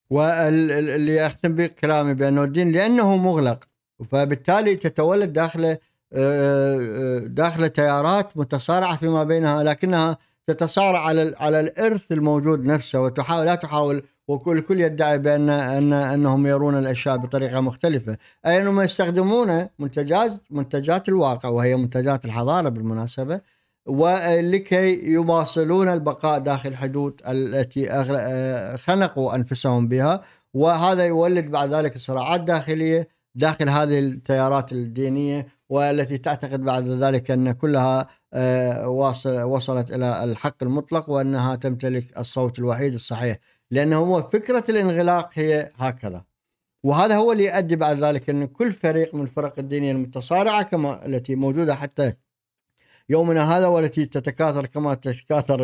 واللي اختم به كلامي بانه الدين لانه مغلق فبالتالي تتولد داخله آه، آه، داخل تيارات متصارعه فيما بينها لكنها تتصارع على على الارث الموجود نفسه وتحاول لا تحاول وكل كل يدعي بان ان انهم يرون الاشياء بطريقه مختلفه، اي انهم يستخدمون منتجات منتجات الواقع وهي منتجات الحضاره بالمناسبه ولكي يواصلون البقاء داخل حدود التي آه، خنقوا انفسهم بها وهذا يولد بعد ذلك صراعات داخليه داخل هذه التيارات الدينيه والتي تعتقد بعد ذلك ان كلها آه، وصلت الى الحق المطلق وانها تمتلك الصوت الوحيد الصحيح لانه هو فكره الانغلاق هي هكذا وهذا هو اللي يؤدي بعد ذلك ان كل فريق من الفرق الدينيه المتصارعه كما التي موجوده حتى يومنا هذا والتي تتكاثر كما تتكاثر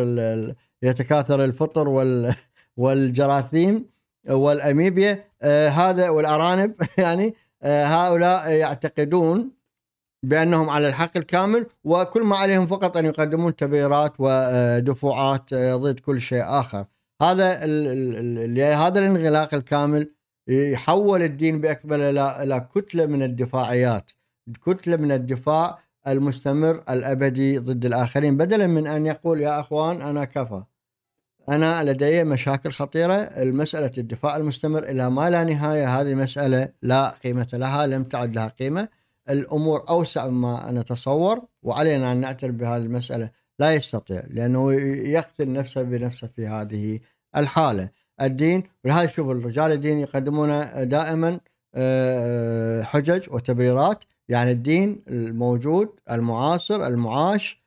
يتكاثر الفطر وال [laughs] والجراثيم والاميبيا آه، هذا والارانب [laughs] يعني آه، هؤلاء يعتقدون بانهم على الحق الكامل وكل ما عليهم فقط ان يقدمون تبريرات ودفوعات آه، ضد كل شيء اخر هذا يعني هذا الانغلاق الكامل يحول الدين باكمله الى كتله من الدفاعيات كتله من الدفاع المستمر الابدي ضد الاخرين بدلا من ان يقول يا اخوان انا كفى انا لدي مشاكل خطيره المسألة الدفاع المستمر الى ما لا نهايه هذه مساله لا قيمه لها لم تعد لها قيمه الامور اوسع مما نتصور وعلينا ان نعترف بهذه المساله لا يستطيع لانه يقتل نفسه بنفسه في هذه الحاله الدين ولهذا شوف الرجال الدين يقدمون دائما آه، حجج وتبريرات يعني الدين الموجود المعاصر المعاش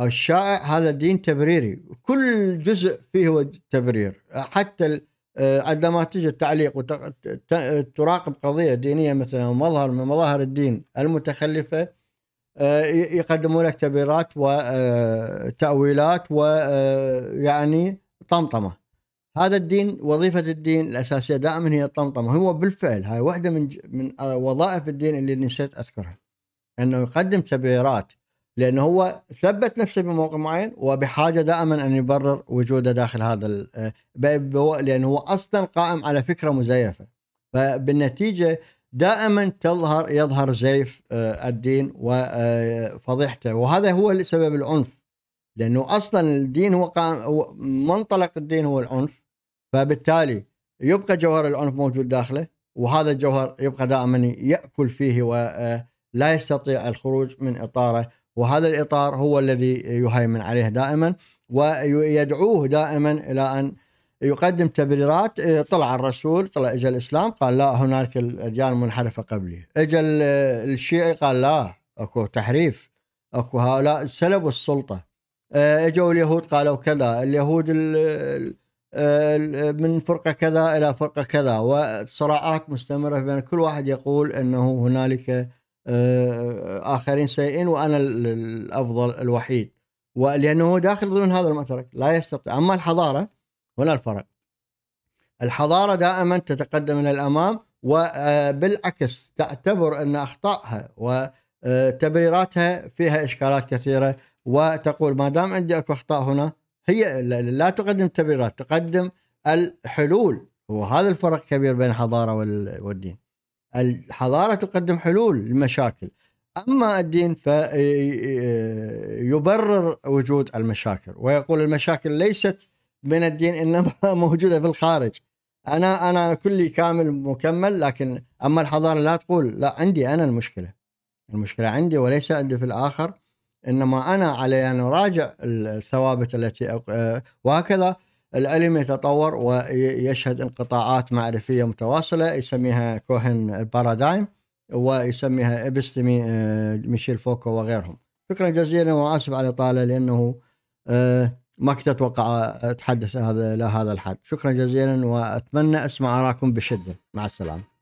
الشائع هذا الدين تبريري كل جزء فيه هو تبرير حتى آه، عندما تجي التعليق وتراقب قضيه دينيه مثلا مظهر من مظاهر الدين المتخلفه آه، يقدموا لك تبريرات وتاويلات آه، ويعني طمطمه هذا الدين وظيفة الدين الأساسية دائما هي الطمطمة هو بالفعل هاي واحدة من من وظائف الدين اللي نسيت أذكرها أنه يقدم تبريرات لأنه هو ثبت نفسه بموقع معين وبحاجة دائما أن يبرر وجوده داخل هذا لأنه هو أصلا قائم على فكرة مزيفة فبالنتيجة دائما تظهر يظهر زيف آه، الدين وفضيحته آه، وهذا هو سبب العنف لانه اصلا الدين هو منطلق الدين هو العنف فبالتالي يبقى جوهر العنف موجود داخله وهذا الجوهر يبقى دائما ياكل فيه ولا آه، يستطيع الخروج من اطاره وهذا الاطار هو الذي يهيمن عليه دائما ويدعوه دائما الى ان يقدم تبريرات آه، طلع الرسول طلع اجى الاسلام قال لا هناك الاديان المنحرفه قبلي اجى آه، الشيعي قال لا اكو تحريف اكو هؤلاء سلبوا السلطه اجوا اليهود قالوا كذا اليهود من فرقه كذا الى فرقه كذا والصراعات مستمره بين كل واحد يقول انه هنالك آه، اخرين سيئين وانا الافضل الوحيد ولانه داخل ضمن هذا المترك لا يستطيع اما الحضاره هنا الفرق الحضاره دائما تتقدم الى الامام وبالعكس آه، تعتبر ان اخطائها وتبريراتها آه، فيها اشكالات كثيره وتقول ما دام عندي اكو اخطاء هنا هي لا تقدم التبريرات تقدم الحلول وهذا الفرق كبير بين الحضاره والدين الحضاره تقدم حلول للمشاكل اما الدين فيبرر وجود المشاكل ويقول المشاكل ليست من الدين انما [laughs] موجوده في الخارج انا انا كلي كامل مكمل لكن اما الحضاره لا تقول لا عندي انا المشكله المشكله عندي وليس عندي في الاخر انما انا علي ان اراجع الثوابت التي آه، وهكذا العلم يتطور ويشهد انقطاعات معرفيه متواصله يسميها كوهن بارادايم ويسميها ابستمي آه، ميشيل فوكو وغيرهم شكرا جزيلا واسف على الاطاله لانه آه، ما كنت اتوقع اتحدث هذا الى هذا الحد شكرا جزيلا واتمنى اسمع اراكم بشده مع السلامه